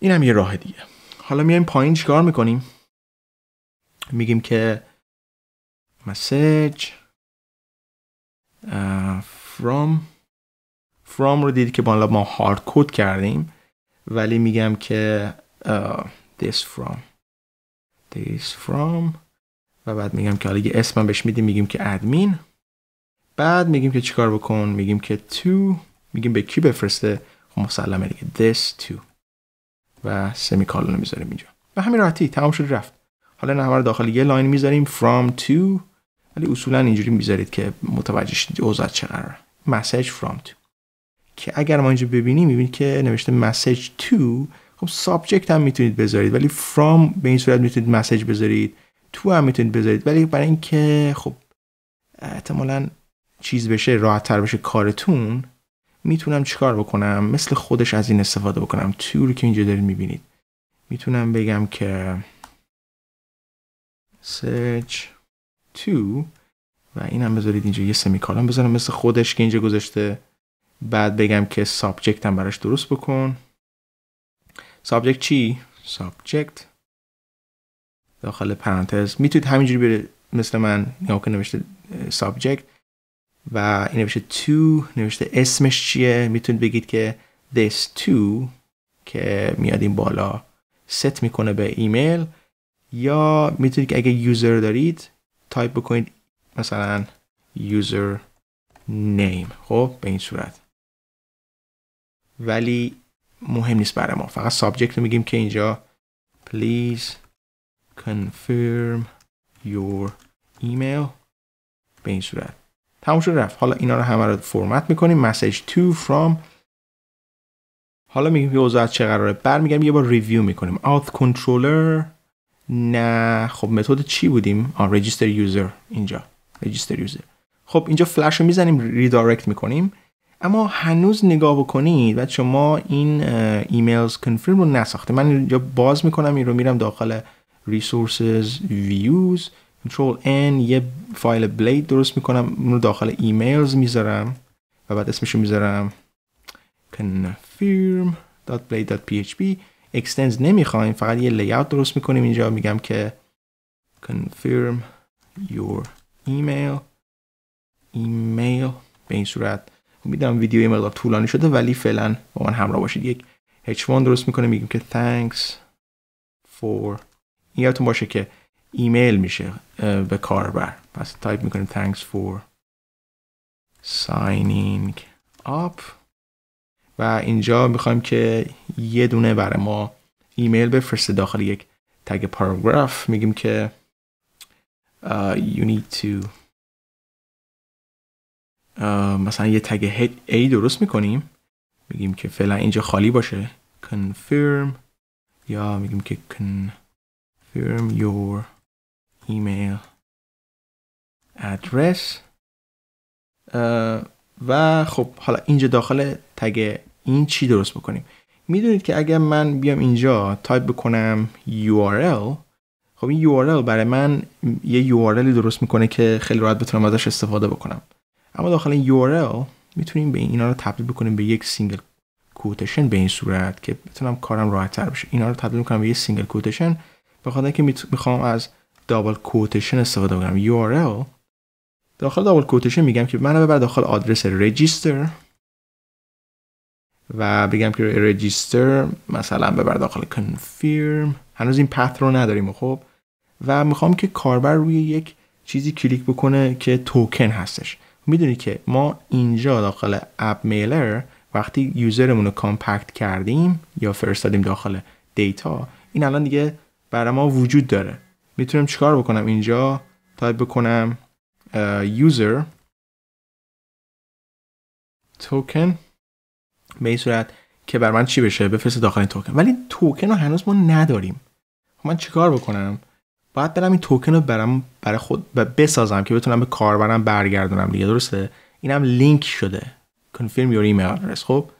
این هم یه راه دیگه حالا میایم پایین چیکار میکنیم میگیم که مسیج uh, from from رو دیدی که بالا ما هارد کود کردیم ولی میگم که uh, this from this from و بعد میگم که حالا یه اسمم بهش میدیم میگیم که ادمین بعد میگیم که چیکار بکن میگیم که تو میگیم به کی بفرسته خب مسلمه دیگه this to و سمی رو میذاریم اینجا و همین راحتی تمام شد رفت حالا نه همه داخل یه لاین میذاریم from to ولی اصولا اینجوری میذارید که متوجه شدید اوضاع چه message from to که اگر ما اینجا ببینیم میبینید که نوشته message to خب سابجکت هم میتونید بذارید ولی from به این صورت میتونید message بذارید تو هم میتونید بذارید ولی برای اینکه خب احتمالا چیز بشه راحتتر بشه کارتون میتونم چیکار بکنم مثل خودش از این استفاده بکنم توری که اینجا دارید میبینید میتونم بگم که search تو و اینم بذارید اینجا یه سمی کالم بذارم مثل خودش که اینجا گذاشته بعد بگم که سابجکت هم براش درست بکن سابجکت چی؟ سابجکت داخل پرانتز میتونید همینجوری بره مثل من یا که نوشته سابجکت و این نوشته تو نوشته اسمش چیه میتونید بگید که this to که میاد این بالا ست میکنه به ایمیل یا میتونید که اگه یوزر دارید تایپ بکنید مثلا یوزر نیم خب به این صورت ولی مهم نیست برای ما فقط سابجکت رو میگیم که اینجا please confirm your email به این صورت تموم شد رفت حالا اینا رو همه رو فرمت میکنیم مسیج تو فرام حالا میگیم که اوضاعت چه قراره برمیگردیم یه بار ریویو میکنیم آوت کنترلر نه خب متد چی بودیم آ رجیستر یوزر اینجا رجیستر یوزر خب اینجا فلش رو میزنیم ریدایرکت میکنیم اما هنوز نگاه بکنید و شما این ایمیلز کنفرم رو نساخته من اینجا باز میکنم این رو میرم داخل ریسورسز ویوز کنترل N یه فایل بلید درست میکنم اون رو داخل ایمیلز میذارم و بعد اسمش رو میذارم confirm.blade.php extends نمیخوایم فقط یه لیاوت درست میکنیم اینجا میگم که confirm your email email به این صورت میدونم ویدیو یه مقدار طولانی شده ولی فعلا با من همراه باشید یک h1 درست میکنه میگیم که thanks for این یادتون باشه که ایمیل میشه به کاربر پس تایپ میکنیم thanks for signing up و اینجا میخوایم که یه دونه برای ما ایمیل بفرسته داخل یک تگ پاراگراف میگیم که you need to مثلا یه تگ A درست میکنیم میگیم که فعلا اینجا خالی باشه confirm یا میگیم که confirm your ایمیل ادرس و خب حالا اینجا داخل تگ این چی درست بکنیم میدونید که اگر من بیام اینجا تایپ بکنم URL خب این URL برای من یه URLی درست میکنه که خیلی راحت بتونم ازش استفاده بکنم اما داخل این URL میتونیم به اینا رو تبدیل بکنیم به یک سینگل کوتشن به این صورت که بتونم کارم راحت تر بشه اینا رو تبدیل میکنم به یک سینگل کوتشن بخاطر اینکه میخوام از دابل کوتشن استفاده میکنم URL داخل دابل کوتشن میگم که منو ببر داخل آدرس رجیستر و بگم که رجیستر مثلا ببر داخل کنفیرم هنوز این پث رو نداریم خب و میخوام که کاربر روی یک چیزی کلیک بکنه که توکن هستش میدونی که ما اینجا داخل اپ میلر وقتی یوزرمون رو کامپکت کردیم یا فرستادیم داخل دیتا این الان دیگه برای ما وجود داره میتونم چیکار بکنم اینجا تایپ بکنم یوزر توکن به این صورت که بر من چی بشه بفرسته داخل این توکن ولی توکن رو هنوز ما نداریم خب من چیکار بکنم باید برم این توکن رو برم برای خود بسازم که بتونم به کاربرم برگردونم دیگه درسته اینم لینک شده confirm your email address خب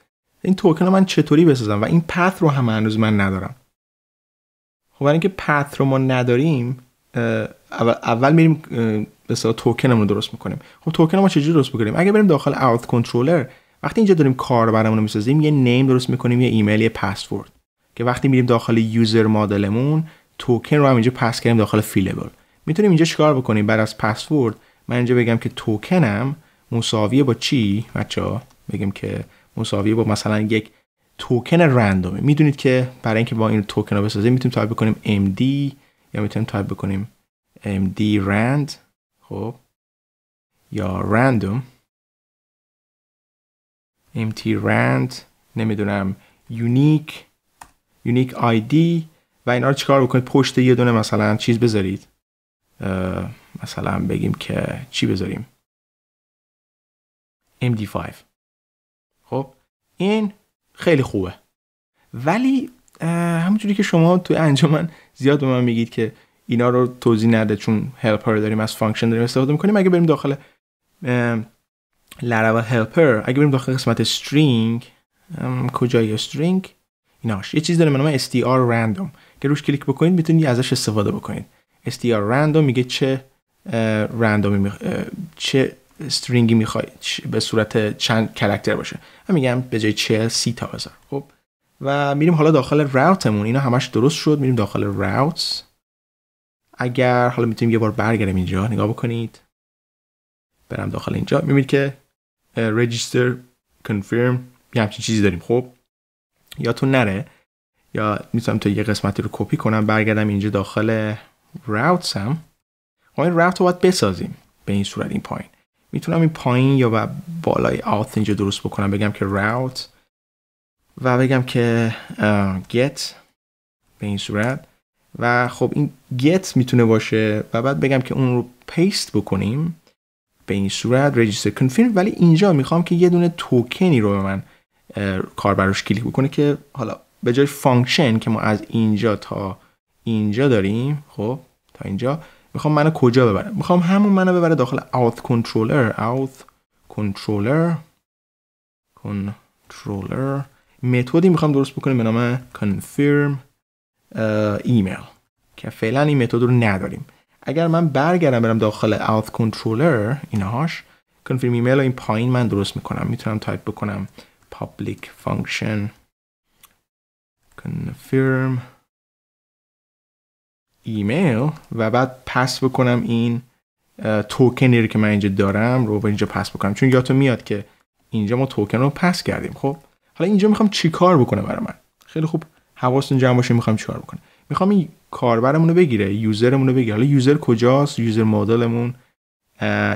این توکن رو من چطوری بسازم و این پث رو هم هنوز من ندارم خب برای اینکه پت رو ما نداریم اول, میریم به توکنمون رو درست میکنیم خب توکن ما چجوری درست میکنیم اگه بریم داخل اوت کنترلر وقتی اینجا داریم کاربرمون رو میسازیم یه نیم درست میکنیم یه ایمیل یه پسورد که وقتی میریم داخل یوزر مدلمون توکن رو هم اینجا پس کردیم داخل فیلبل میتونیم اینجا چیکار بکنیم بعد از پسورد من اینجا بگم که توکنم مساوی با چی بچه بگیم که مساویه با مثلا یک توکن رندومه میدونید که برای اینکه با این توکن ها بسازیم میتونیم تایپ بکنیم MD یا میتونیم تایپ بکنیم MD رند خب یا رندوم MT رند نمیدونم یونیک یونیک دی و اینا رو چیکار بکنید پشت یه دونه مثلا چیز بذارید مثلا بگیم که چی بذاریم MD5 خب این خیلی خوبه ولی همونجوری که شما توی انجمن زیاد به من میگید که اینا رو توضیح نده چون هلپر داریم از فانکشن داریم استفاده میکنیم اگه بریم داخل لراول هلپر اگه بریم داخل قسمت string کجای string ایناش یه چیز داره به str random که روش کلیک بکنید میتونید ازش استفاده بکنید str random میگه چه رندومی چه استرینگی میخوای به صورت چند کرکتر باشه من میگم به جای 40 30 تا بذار خب و میریم حالا داخل راوتمون اینا همش درست شد میریم داخل راوت اگر حالا میتونیم یه بار برگردیم اینجا نگاه بکنید برم داخل اینجا میبینید که رجیستر کنفرم یه همچین چیزی داریم خب یا تو نره یا میتونم تو یه قسمتی رو کپی کنم برگردم اینجا داخل راوتس هم ما این راوت رو باید بسازیم به این صورت این پایین میتونم این پایین یا بالای out اینجا درست بکنم بگم که route و بگم که get به این صورت و خب این get میتونه باشه و بعد بگم که اون رو پیست بکنیم به این صورت register confirm ولی اینجا میخوام که یه دونه توکنی رو به من کاربرش کلیک بکنه که حالا به جای فانکشن که ما از اینجا تا اینجا داریم خب تا اینجا میخوام منو کجا ببره میخوام همون منو ببره داخل out Controller، out Controller، Controller. متدی میخوام درست بکنم به نام confirm Email که فعلا این متد رو نداریم اگر من برگردم برم داخل out Controller اینهاش Confirm Email رو این پایین من درست میکنم میتونم تایپ بکنم public function confirm ایمیل و بعد پس بکنم این توکنی رو که من اینجا دارم رو اینجا پس بکنم چون یادتون میاد که اینجا ما توکن رو پس کردیم خب حالا اینجا میخوام چیکار بکنه برای من خیلی خوب حواستون جمع باشه میخوام چیکار بکنه میخوام این کاربرمون رو بگیره یوزرمون رو بگیره حالا یوزر کجاست یوزر مدلمون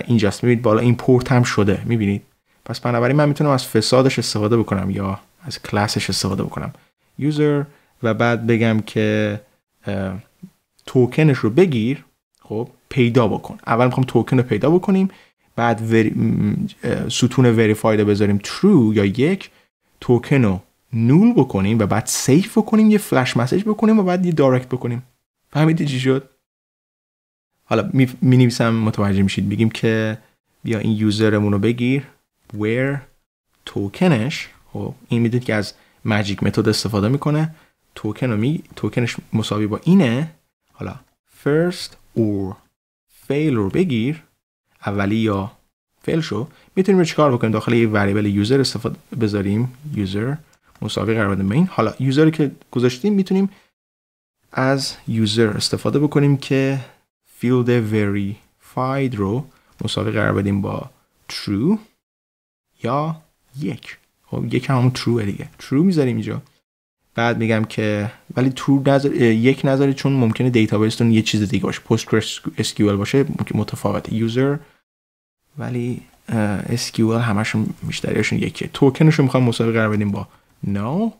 اینجاست میبینید بالا این پورت هم شده میبینید پس بنابراین من میتونم از فسادش استفاده بکنم یا از کلاسش استفاده بکنم یوزر و بعد بگم که توکنش رو بگیر خب پیدا بکن اول میخوام توکن رو پیدا بکنیم بعد ستون وریفاید رو بذاریم true یا یک توکن رو نول بکنیم و بعد سیف بکنیم یه فلش مسیج بکنیم و بعد یه دایرکت بکنیم فهمیدی چی شد حالا می, می نویسم متوجه میشید میگیم که بیا این یوزرمون رو بگیر where توکنش خب این میدید که از ماجیک متد استفاده میکنه توکن رو می... توکنش مساوی با اینه حالا first or fail رو بگیر اولی یا فیل شو میتونیم رو چیکار بکنیم داخل یه وریبل یوزر استفاده بذاریم یوزر مساوی قرار بدیم این حالا یوزر که گذاشتیم میتونیم از یوزر استفاده بکنیم که فیلد verified رو مساوی قرار بدیم با true یا یک خب یک همون true دیگه true میذاریم اینجا بعد میگم که ولی تو نظر یک نظری چون ممکنه دیتابیستون یه چیز دیگه باشه پست اسکیول باشه متفاوت یوزر ولی اسکیول همشون بیشتریشون یکیه توکنش رو میخوایم مسابقه قرار بدیم با نو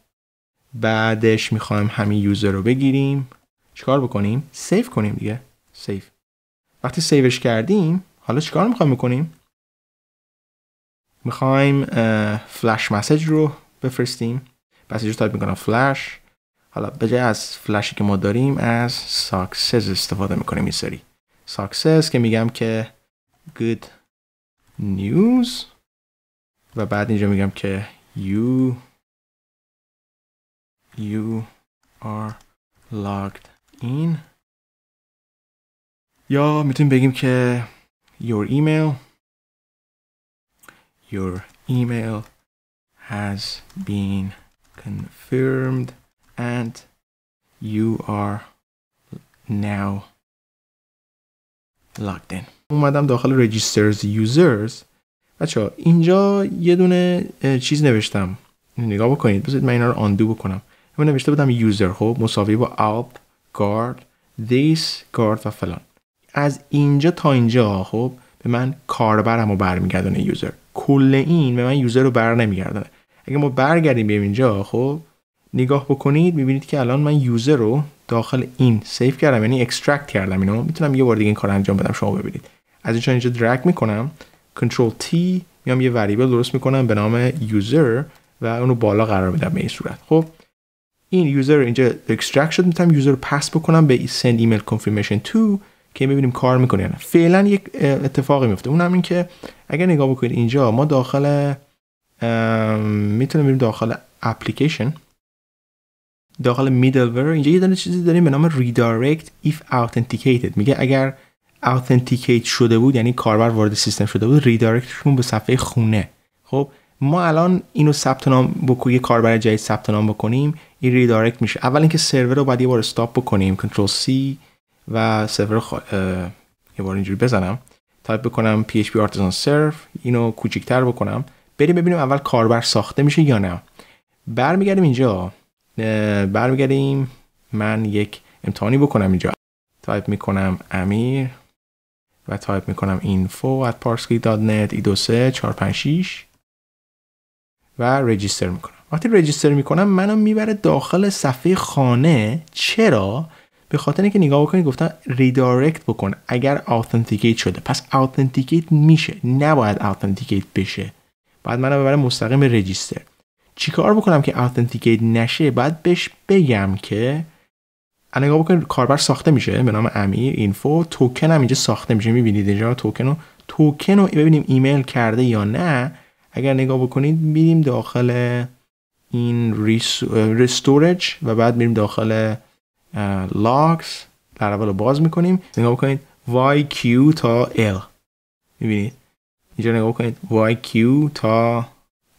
بعدش میخوایم همین یوزر رو بگیریم چیکار بکنیم سیو کنیم دیگه سیو وقتی سیوش کردیم حالا چیکار میخوایم بکنیم میخوایم فلش مسج رو بفرستیم پس اینجا تایپ میکنم فلش حالا به از فلشی که ما داریم از ساکسس استفاده میکنیم این سری ساکسس که میگم که good news و بعد اینجا میگم که you you are logged in یا میتونیم بگیم که your email your email has been confirmed and you are now logged in اومدم داخل registers users بچه ها اینجا یه دونه چیز نوشتم نگاه بکنید بذارید من اینا رو آندو بکنم من نوشته بودم یوزر خب مساوی با out guard this guard و فلان از اینجا تا اینجا خب به من کاربرم رو برمیگردونه یوزر کل این به من یوزر رو بر نمیگردونه اگه ما برگردیم بیایم اینجا خب نگاه بکنید میبینید که الان من یوزر رو داخل این سیف کردم یعنی اکسترکت کردم اینو میتونم یه بار دیگه این کار انجام بدم شما ببینید از اینجا اینجا درگ میکنم کنترل تی میام یه وریبل درست میکنم به نام یوزر و اونو بالا قرار میدم به این صورت خب این یوزر اینجا اکسترکت شد میتونم یوزر رو پس بکنم به send ایمیل confirmation تو که میبینیم کار میکنه یعنی. فعلا یک اتفاقی میفته اونم این که اگر نگاه بکنید اینجا ما داخل میتونیم بریم داخل اپلیکیشن داخل میدلور اینجا یه دونه چیزی داریم به نام redirect if authenticated میگه اگر authenticated شده بود یعنی کاربر وارد سیستم شده بود ریدایرکتشون به صفحه خونه خب ما الان اینو ثبت نام بکنیم کاربر جدید ثبت نام بکنیم این ریدایرکت میشه اول اینکه سرور رو باید یه بار استاپ بکنیم کنترل سی و سرور خوا... اه... یه بار اینجوری بزنم تایپ بکنم php artisan serve اینو کوچیک‌تر بکنم بریم ببینیم اول کاربر ساخته میشه یا نه برمیگردیم اینجا برمیگردیم من یک امتحانی بکنم اینجا تایپ میکنم امیر و تایپ میکنم info at parsley.net ای شیش و رجیستر میکنم وقتی رجیستر میکنم منو میبره داخل صفحه خانه چرا به خاطر اینکه نگاه بکنید گفتم ریدایرکت بکن اگر آثنتیکیت شده پس authenticated میشه نباید authenticated بشه بعد منو ببره مستقیم رجیستر چیکار بکنم که اتنتیکیت نشه بعد بهش بگم که نگاه بکن کاربر ساخته میشه به نام امیر اینفو توکن هم اینجا ساخته میشه میبینید اینجا توکن رو توکن رو ببینیم ایمیل کرده یا نه اگر نگاه بکنید میریم داخل این ریستورج و بعد میریم داخل لاکس در رو باز میکنیم نگاه بکنید YQ تا L میبینید اینجا نگاه کنید YQ تا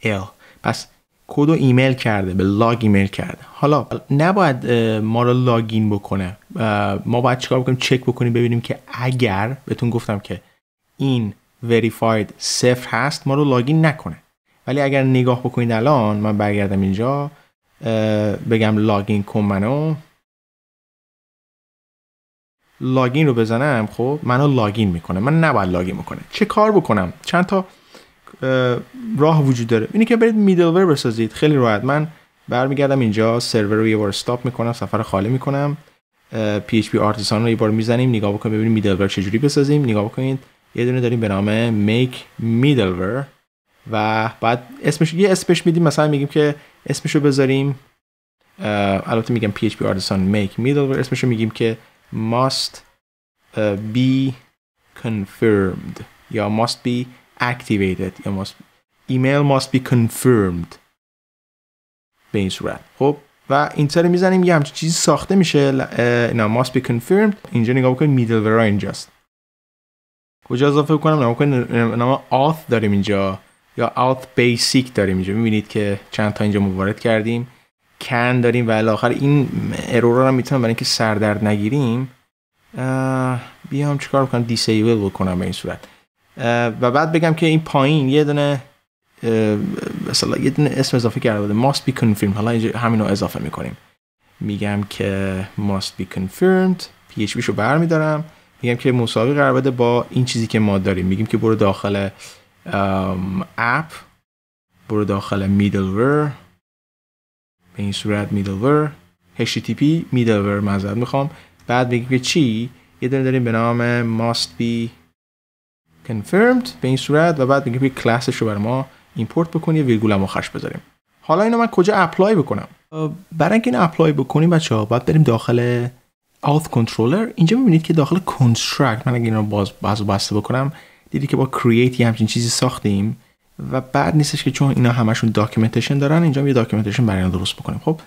L پس کد رو ایمیل کرده به لاگ ایمیل کرده حالا نباید ما رو لاگین بکنه ما باید چیکار بکنیم چک بکنیم ببینیم که اگر بهتون گفتم که این وریفاید صفر هست ما رو لاگین نکنه ولی اگر نگاه بکنید الان من برگردم اینجا بگم لاگین کن منو لاگین رو بزنم خب منو لاگین میکنه من نباید لاگین میکنه چه کار بکنم چند تا راه وجود داره اینه که برید میدلور بسازید خیلی راحت من برمیگردم اینجا سرور رو یه بار استاپ میکنم سفر خالی میکنم پی پی آرتیسان رو یه بار میزنیم نگاه بکنیم ببینیم میدلور چجوری بسازیم نگاه بکنید یه دونه داریم به نام make middleware و بعد اسمش یه اسمش میدیم مثلا میگیم که اسمش رو بذاریم البته میگم PHP artisan make middleware رو میگیم که must uh, be confirmed یا must be activated یا must email must be confirmed به این صورت خب و اینتر میزنیم یه همچین چیزی ساخته میشه اینا must be confirmed اینجا نگاه بکنیم میدل ورا اینجاست کجا اضافه کنم نگاه بکنیم نما auth داریم اینجا یا auth basic داریم اینجا میبینید که چند تا اینجا موارد کردیم کن داریم و آخر این ارور رو میتونم برای اینکه سردرد نگیریم بیام چیکار کنم دیسیبل بکنم به این صورت و بعد بگم که این پایین یه دونه مثلا یه دونه اسم اضافه کرده بوده must be confirmed حالا اینجا همین رو اضافه میکنیم میگم که must be confirmed PHP رو برمیدارم میگم که مساوی قرار بده با این چیزی که ما داریم میگیم که برو داخل اپ برو داخل میدلور به این صورت میدلور HTTP میدلور معذرت میخوام بعد میگه که چی یه دونه داریم به نام must be confirmed به این صورت و بعد میگه که کلاسش رو برای ما ایمپورت بکنی یه ویرگول هم آخرش بذاریم حالا اینو من کجا اپلای بکنم برای اینکه اینو اپلای بکنیم بچه ها باید بریم داخل Auth Controller. اینجا میبینید که داخل construct من اگه این رو باز باز بسته بکنم دیدی که با create یه همچین چیزی ساختیم و بعد نیستش که چون اینا همشون داکیومنتیشن دارن اینجا یه داکیومنتیشن برای درست بکنیم خب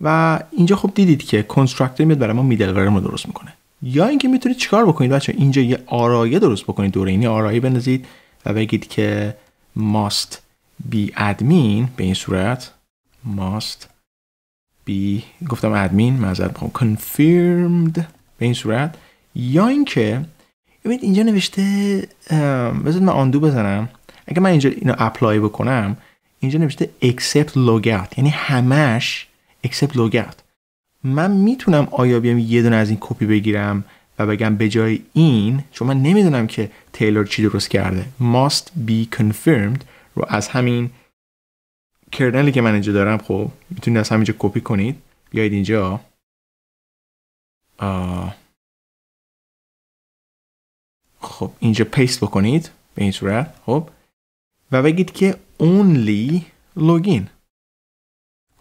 و اینجا خب دیدید که کانستراکتور میاد برای ما میدلور رو درست میکنه یا اینکه میتونید چیکار بکنید بچه اینجا یه آرایه درست بکنید دور اینی آرایه بندازید و بگید که must be admin به این صورت must be گفتم ادمین معذرت میخوام confirmed به این صورت یا اینکه ببینید اینجا نوشته بذارید من آندو بزنم اگه من اینجا اینو اپلای بکنم اینجا نوشته accept logout یعنی همش accept logout من میتونم آیا بیام یه دونه از این کپی بگیرم و بگم به جای این چون من نمیدونم که تیلر چی درست کرده must be confirmed رو از همین کرنلی که من اینجا دارم خب میتونید از همینجا کپی کنید بیایید اینجا خب اینجا پیست بکنید به این صورت خب و بگید که only login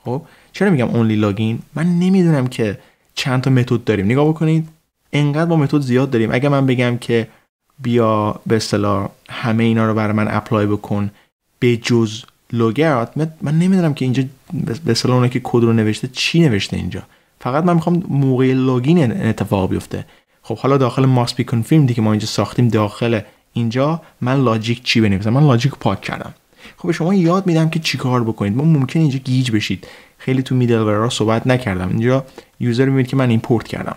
خب چرا میگم only login من نمیدونم که چند تا متد داریم نگاه بکنید انقدر با متد زیاد داریم اگه من بگم که بیا به اصطلاح همه اینا رو برای من اپلای بکن به جز لوگرات من نمیدونم که اینجا به اصطلاح که کد رو نوشته چی نوشته اینجا فقط من میخوام موقع لاگین اتفاق بیفته خب حالا داخل ماست بی کنفیرم دیگه ما اینجا ساختیم داخل اینجا من لاجیک چی بنویسم من لاجیک پاک کردم خب به شما یاد میدم که چیکار بکنید ما ممکن اینجا گیج بشید خیلی تو ورا صحبت نکردم اینجا یوزر میبینید که من ایمپورت کردم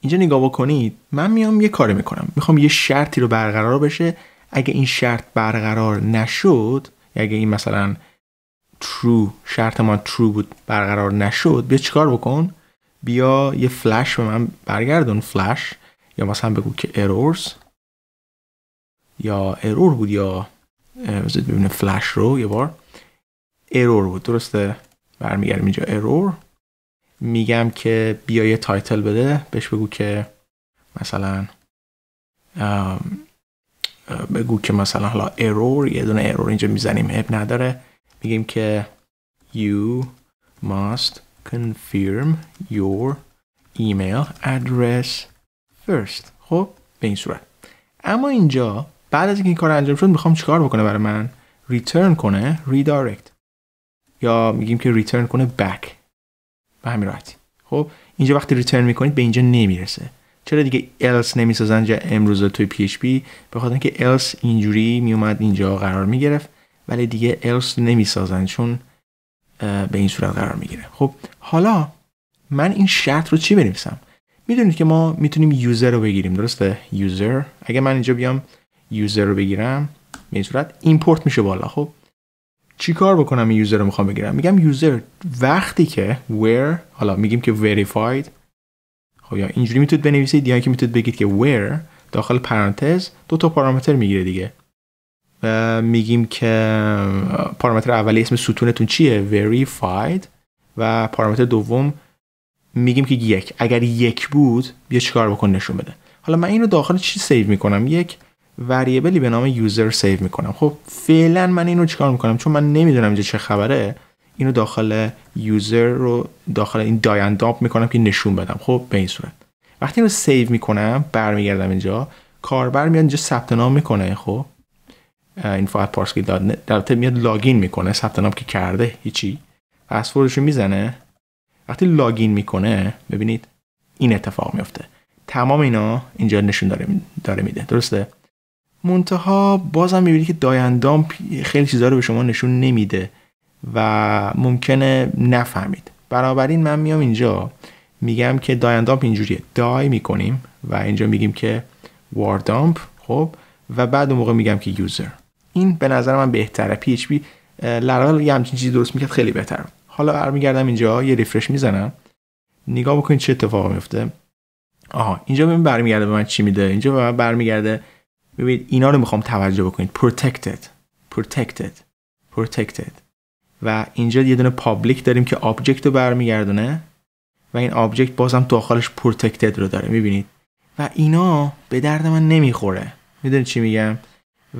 اینجا نگاه بکنید من میام یه کاری میکنم میخوام یه شرطی رو برقرار بشه اگه این شرط برقرار نشد اگه این مثلا true شرط ما true بود برقرار نشد بیا چیکار بکن بیا یه فلش به من برگردون فلش یا مثلا بگو که errors یا ارور بود یا بذارید ببینه فلاش رو یه بار ارور بود درسته برمیگردیم اینجا ارور میگم که بیا یه تایتل بده بهش بگو که مثلا بگو که مثلا حالا ارور یه دونه ارور اینجا میزنیم اب نداره میگیم که you must confirm your email address first خب به این صورت اما اینجا بعد از اینکه این کار انجام شد میخوام چیکار بکنه برای من ریترن کنه ریدایرکت یا میگیم که ریترن کنه بک به همین راحتی خب اینجا وقتی ریترن میکنید به اینجا نمیرسه چرا دیگه else نمیسازن جا امروز توی پی اچ پی اینکه else اینجوری میومد اینجا قرار میگرفت ولی دیگه else نمیسازن چون به این صورت قرار میگیره خب حالا من این شرط رو چی بنویسم میدونید که ما میتونیم یوزر رو بگیریم درسته یوزر اگه من اینجا بیام یوزر رو بگیرم به این صورت ایمپورت میشه بالا خب چی کار بکنم این یوزر رو میخوام بگیرم میگم یوزر وقتی که where حالا میگیم که verified خب یا اینجوری میتونید بنویسید یا که میتونید بگید که where داخل پرانتز دو تا پارامتر میگیره دیگه و میگیم که پارامتر اولی اسم ستونتون چیه verified و پارامتر دوم میگیم که یک اگر یک بود بیا چیکار بکن نشون بده حالا من اینو داخل چی سیو میکنم یک وریبلی به نام یوزر سیو میکنم خب فعلا من اینو چیکار میکنم چون من نمیدونم اینجا چه خبره اینو داخل یوزر رو داخل این داینداپ میکنم که نشون بدم خب به این صورت وقتی اینو سیو میکنم برمیگردم اینجا کاربر میاد اینجا ثبت نام میکنه خب این فایل پارسکی داد در میاد لاگین میکنه ثبت نام که کرده هیچی پسوردش میزنه وقتی لاگین میکنه ببینید این اتفاق میفته تمام اینا اینجا نشون داره داره میده درسته منتها بازم میبینی که دایندام خیلی چیزها رو به شما نشون نمیده و ممکنه نفهمید بنابراین من میام اینجا میگم که دایندامپ اینجوریه دای میکنیم و اینجا میگیم که واردامپ خب و بعد اون موقع میگم که یوزر این به نظر من بهتره پی اچ پی یه همچین چیزی درست میکرد خیلی بهتره حالا برمیگردم اینجا یه ریفرش میزنم نگاه بکنید چه اتفاقی میفته آها اینجا ببین برمیگرده به من چی میده اینجا به من برمیگرده ببینید اینا رو میخوام توجه بکنید protected protected protected و اینجا یه دونه پابلیک داریم که آبجکت رو برمیگردونه و این آبجکت بازم داخلش protected رو داره میبینید و اینا به درد من نمیخوره میدونید چی میگم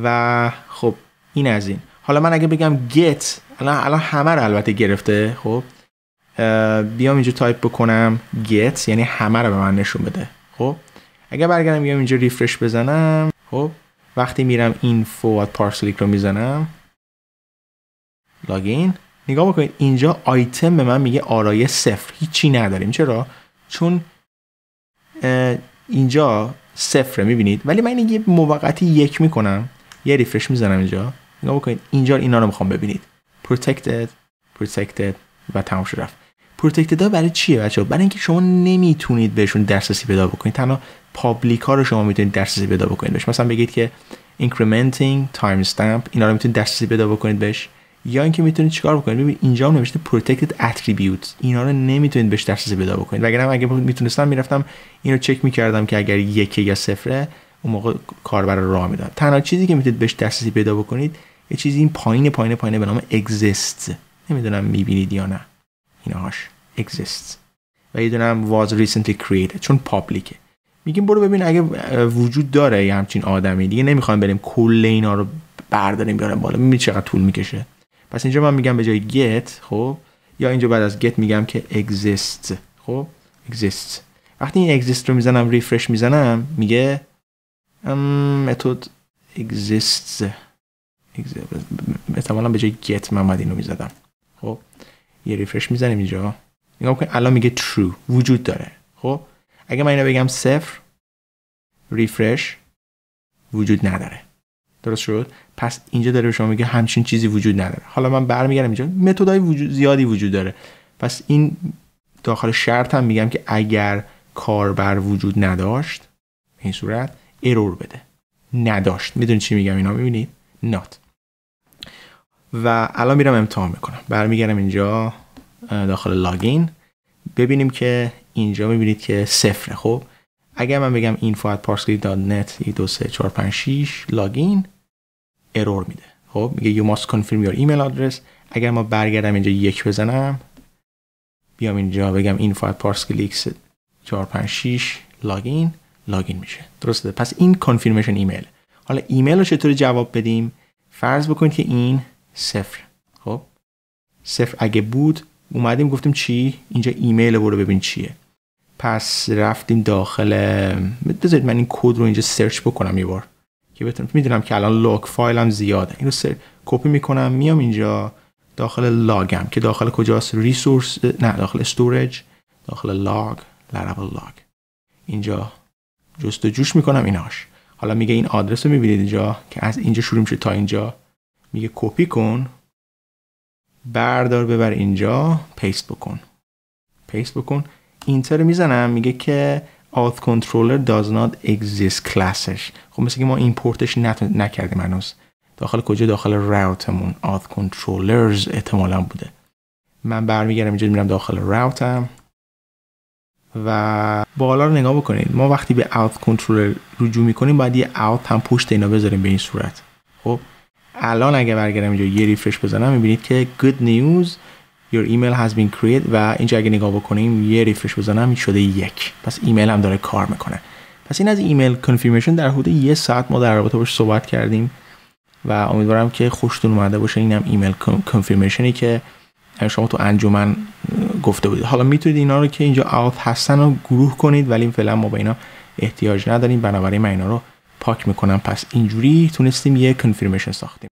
و خب این از این حالا من اگه بگم get الان الان همه رو البته گرفته خب بیام اینجا تایپ بکنم get یعنی همه رو به من نشون بده خب اگه برگردم بیام اینجا ریفرش بزنم خب وقتی میرم این و پارسلیک رو میزنم لاگین نگاه بکنید اینجا آیتم به من میگه آرای صفر هیچی نداریم چرا چون اینجا صفره میبینید ولی من یه موقتی یک میکنم یه ریفرش میزنم اینجا نگاه بکنید اینجا اینا رو میخوام ببینید protected protected و تمام شد رفت ها برای چیه بچه برای اینکه شما نمیتونید بهشون دسترسی پیدا بکنید تنها پابلیک ها رو شما میتونید دسترسی پیدا بکنید بهش مثلا بگید که incrementing timestamp اینا رو میتونید دسترسی پیدا بکنید بهش یا اینکه میتونید چیکار بکنید ببین اینجا هم نوشته protected attributes اینا رو نمیتونید بهش دسترسی پیدا بکنید وگرنه اگه میتونستم میرفتم اینو چک میکردم که اگر یک یا صفره اون موقع کاربر رو راه میداد تنها چیزی که میتونید بهش دسترسی پیدا بکنید یه چیزی این پایین پایین پایین به نام exist نمیدونم میبینید یا نه اینهاش و یه هم was recently چون پابلیکه میگیم برو ببین اگه وجود داره یه همچین آدمی دیگه نمیخوایم بریم کل اینا رو برداریم بیارم بالا میبینی چقدر طول میکشه پس اینجا من میگم به جای get خب یا اینجا بعد از get میگم که exist خب exist وقتی این exist رو میزنم ریفرش میزنم میگه متد exists احتمالا به جای get من باید اینو میزدم خب یه ریفرش میزنیم اینجا نگاه الان میگه true وجود داره خب اگه من اینو بگم صفر ریفرش وجود نداره درست شد پس اینجا داره به شما میگه همچین چیزی وجود نداره حالا من برمیگردم اینجا متدای وجود زیادی وجود داره پس این داخل شرط هم میگم که اگر کاربر وجود نداشت به این صورت ارور بده نداشت میدونی چی میگم اینا میبینید نات و الان میرم امتحان میکنم برمیگردم اینجا داخل لاگین ببینیم که اینجا میبینید که صفره خب اگر من بگم info at parsley.net لاگین ارور میده خب میگه you must confirm your email address اگر ما برگردم اینجا یک بزنم بیام اینجا بگم info at parsley لاگین لاگین میشه درسته پس این کانفیرمیشن ایمیل حالا ایمیل رو چطور جواب بدیم فرض بکنید که این صفر خب صفر اگه بود اومدیم گفتیم چی اینجا ایمیل برو ببین چیه پس رفتیم داخل بذارید من این کد رو اینجا سرچ بکنم یه بار که بتونم میدونم که الان لاگ فایلم زیاده اینو سر... کپی میکنم میام اینجا داخل لاگم که داخل کجاست ریسورس نه داخل استورج داخل لاگ لربل لاگ اینجا جستجوش میکنم ایناش حالا میگه این آدرس رو میبینید اینجا که از اینجا شروع میشه تا اینجا میگه کپی کن بردار ببر اینجا پیست بکن پیست بکن اینتر میزنم میگه که auth controller does not exist کلاسش خب مثل که ما ایمپورتش نکردیم هنوز داخل کجا داخل راوتمون auth controllers احتمالا بوده من برمیگردم اینجا میرم داخل راوتم و بالا رو نگاه بکنید ما وقتی به auth controller رجوع میکنیم باید یه Auth هم پشت اینا بذاریم به این صورت خب الان اگه برگردم اینجا یه ریفرش بزنم میبینید که good news your email has been created و اینجا اگه نگاه بکنیم یه ریفرش بزنم شده یک پس ایمیل هم داره کار میکنه پس این از ایمیل کنفیرمیشن در حدود یه ساعت ما در رابطه باش صحبت کردیم و امیدوارم که خوشتون اومده باشه اینم ایمیل کنفیرمیشنی که شما تو انجمن گفته بودید حالا میتونید اینا رو که اینجا اوت هستن رو گروه کنید ولی فعلا ما به اینا احتیاج نداریم بنابراین من اینا رو پاک میکنم پس اینجوری تونستیم یه کنفرمیشن ساختیم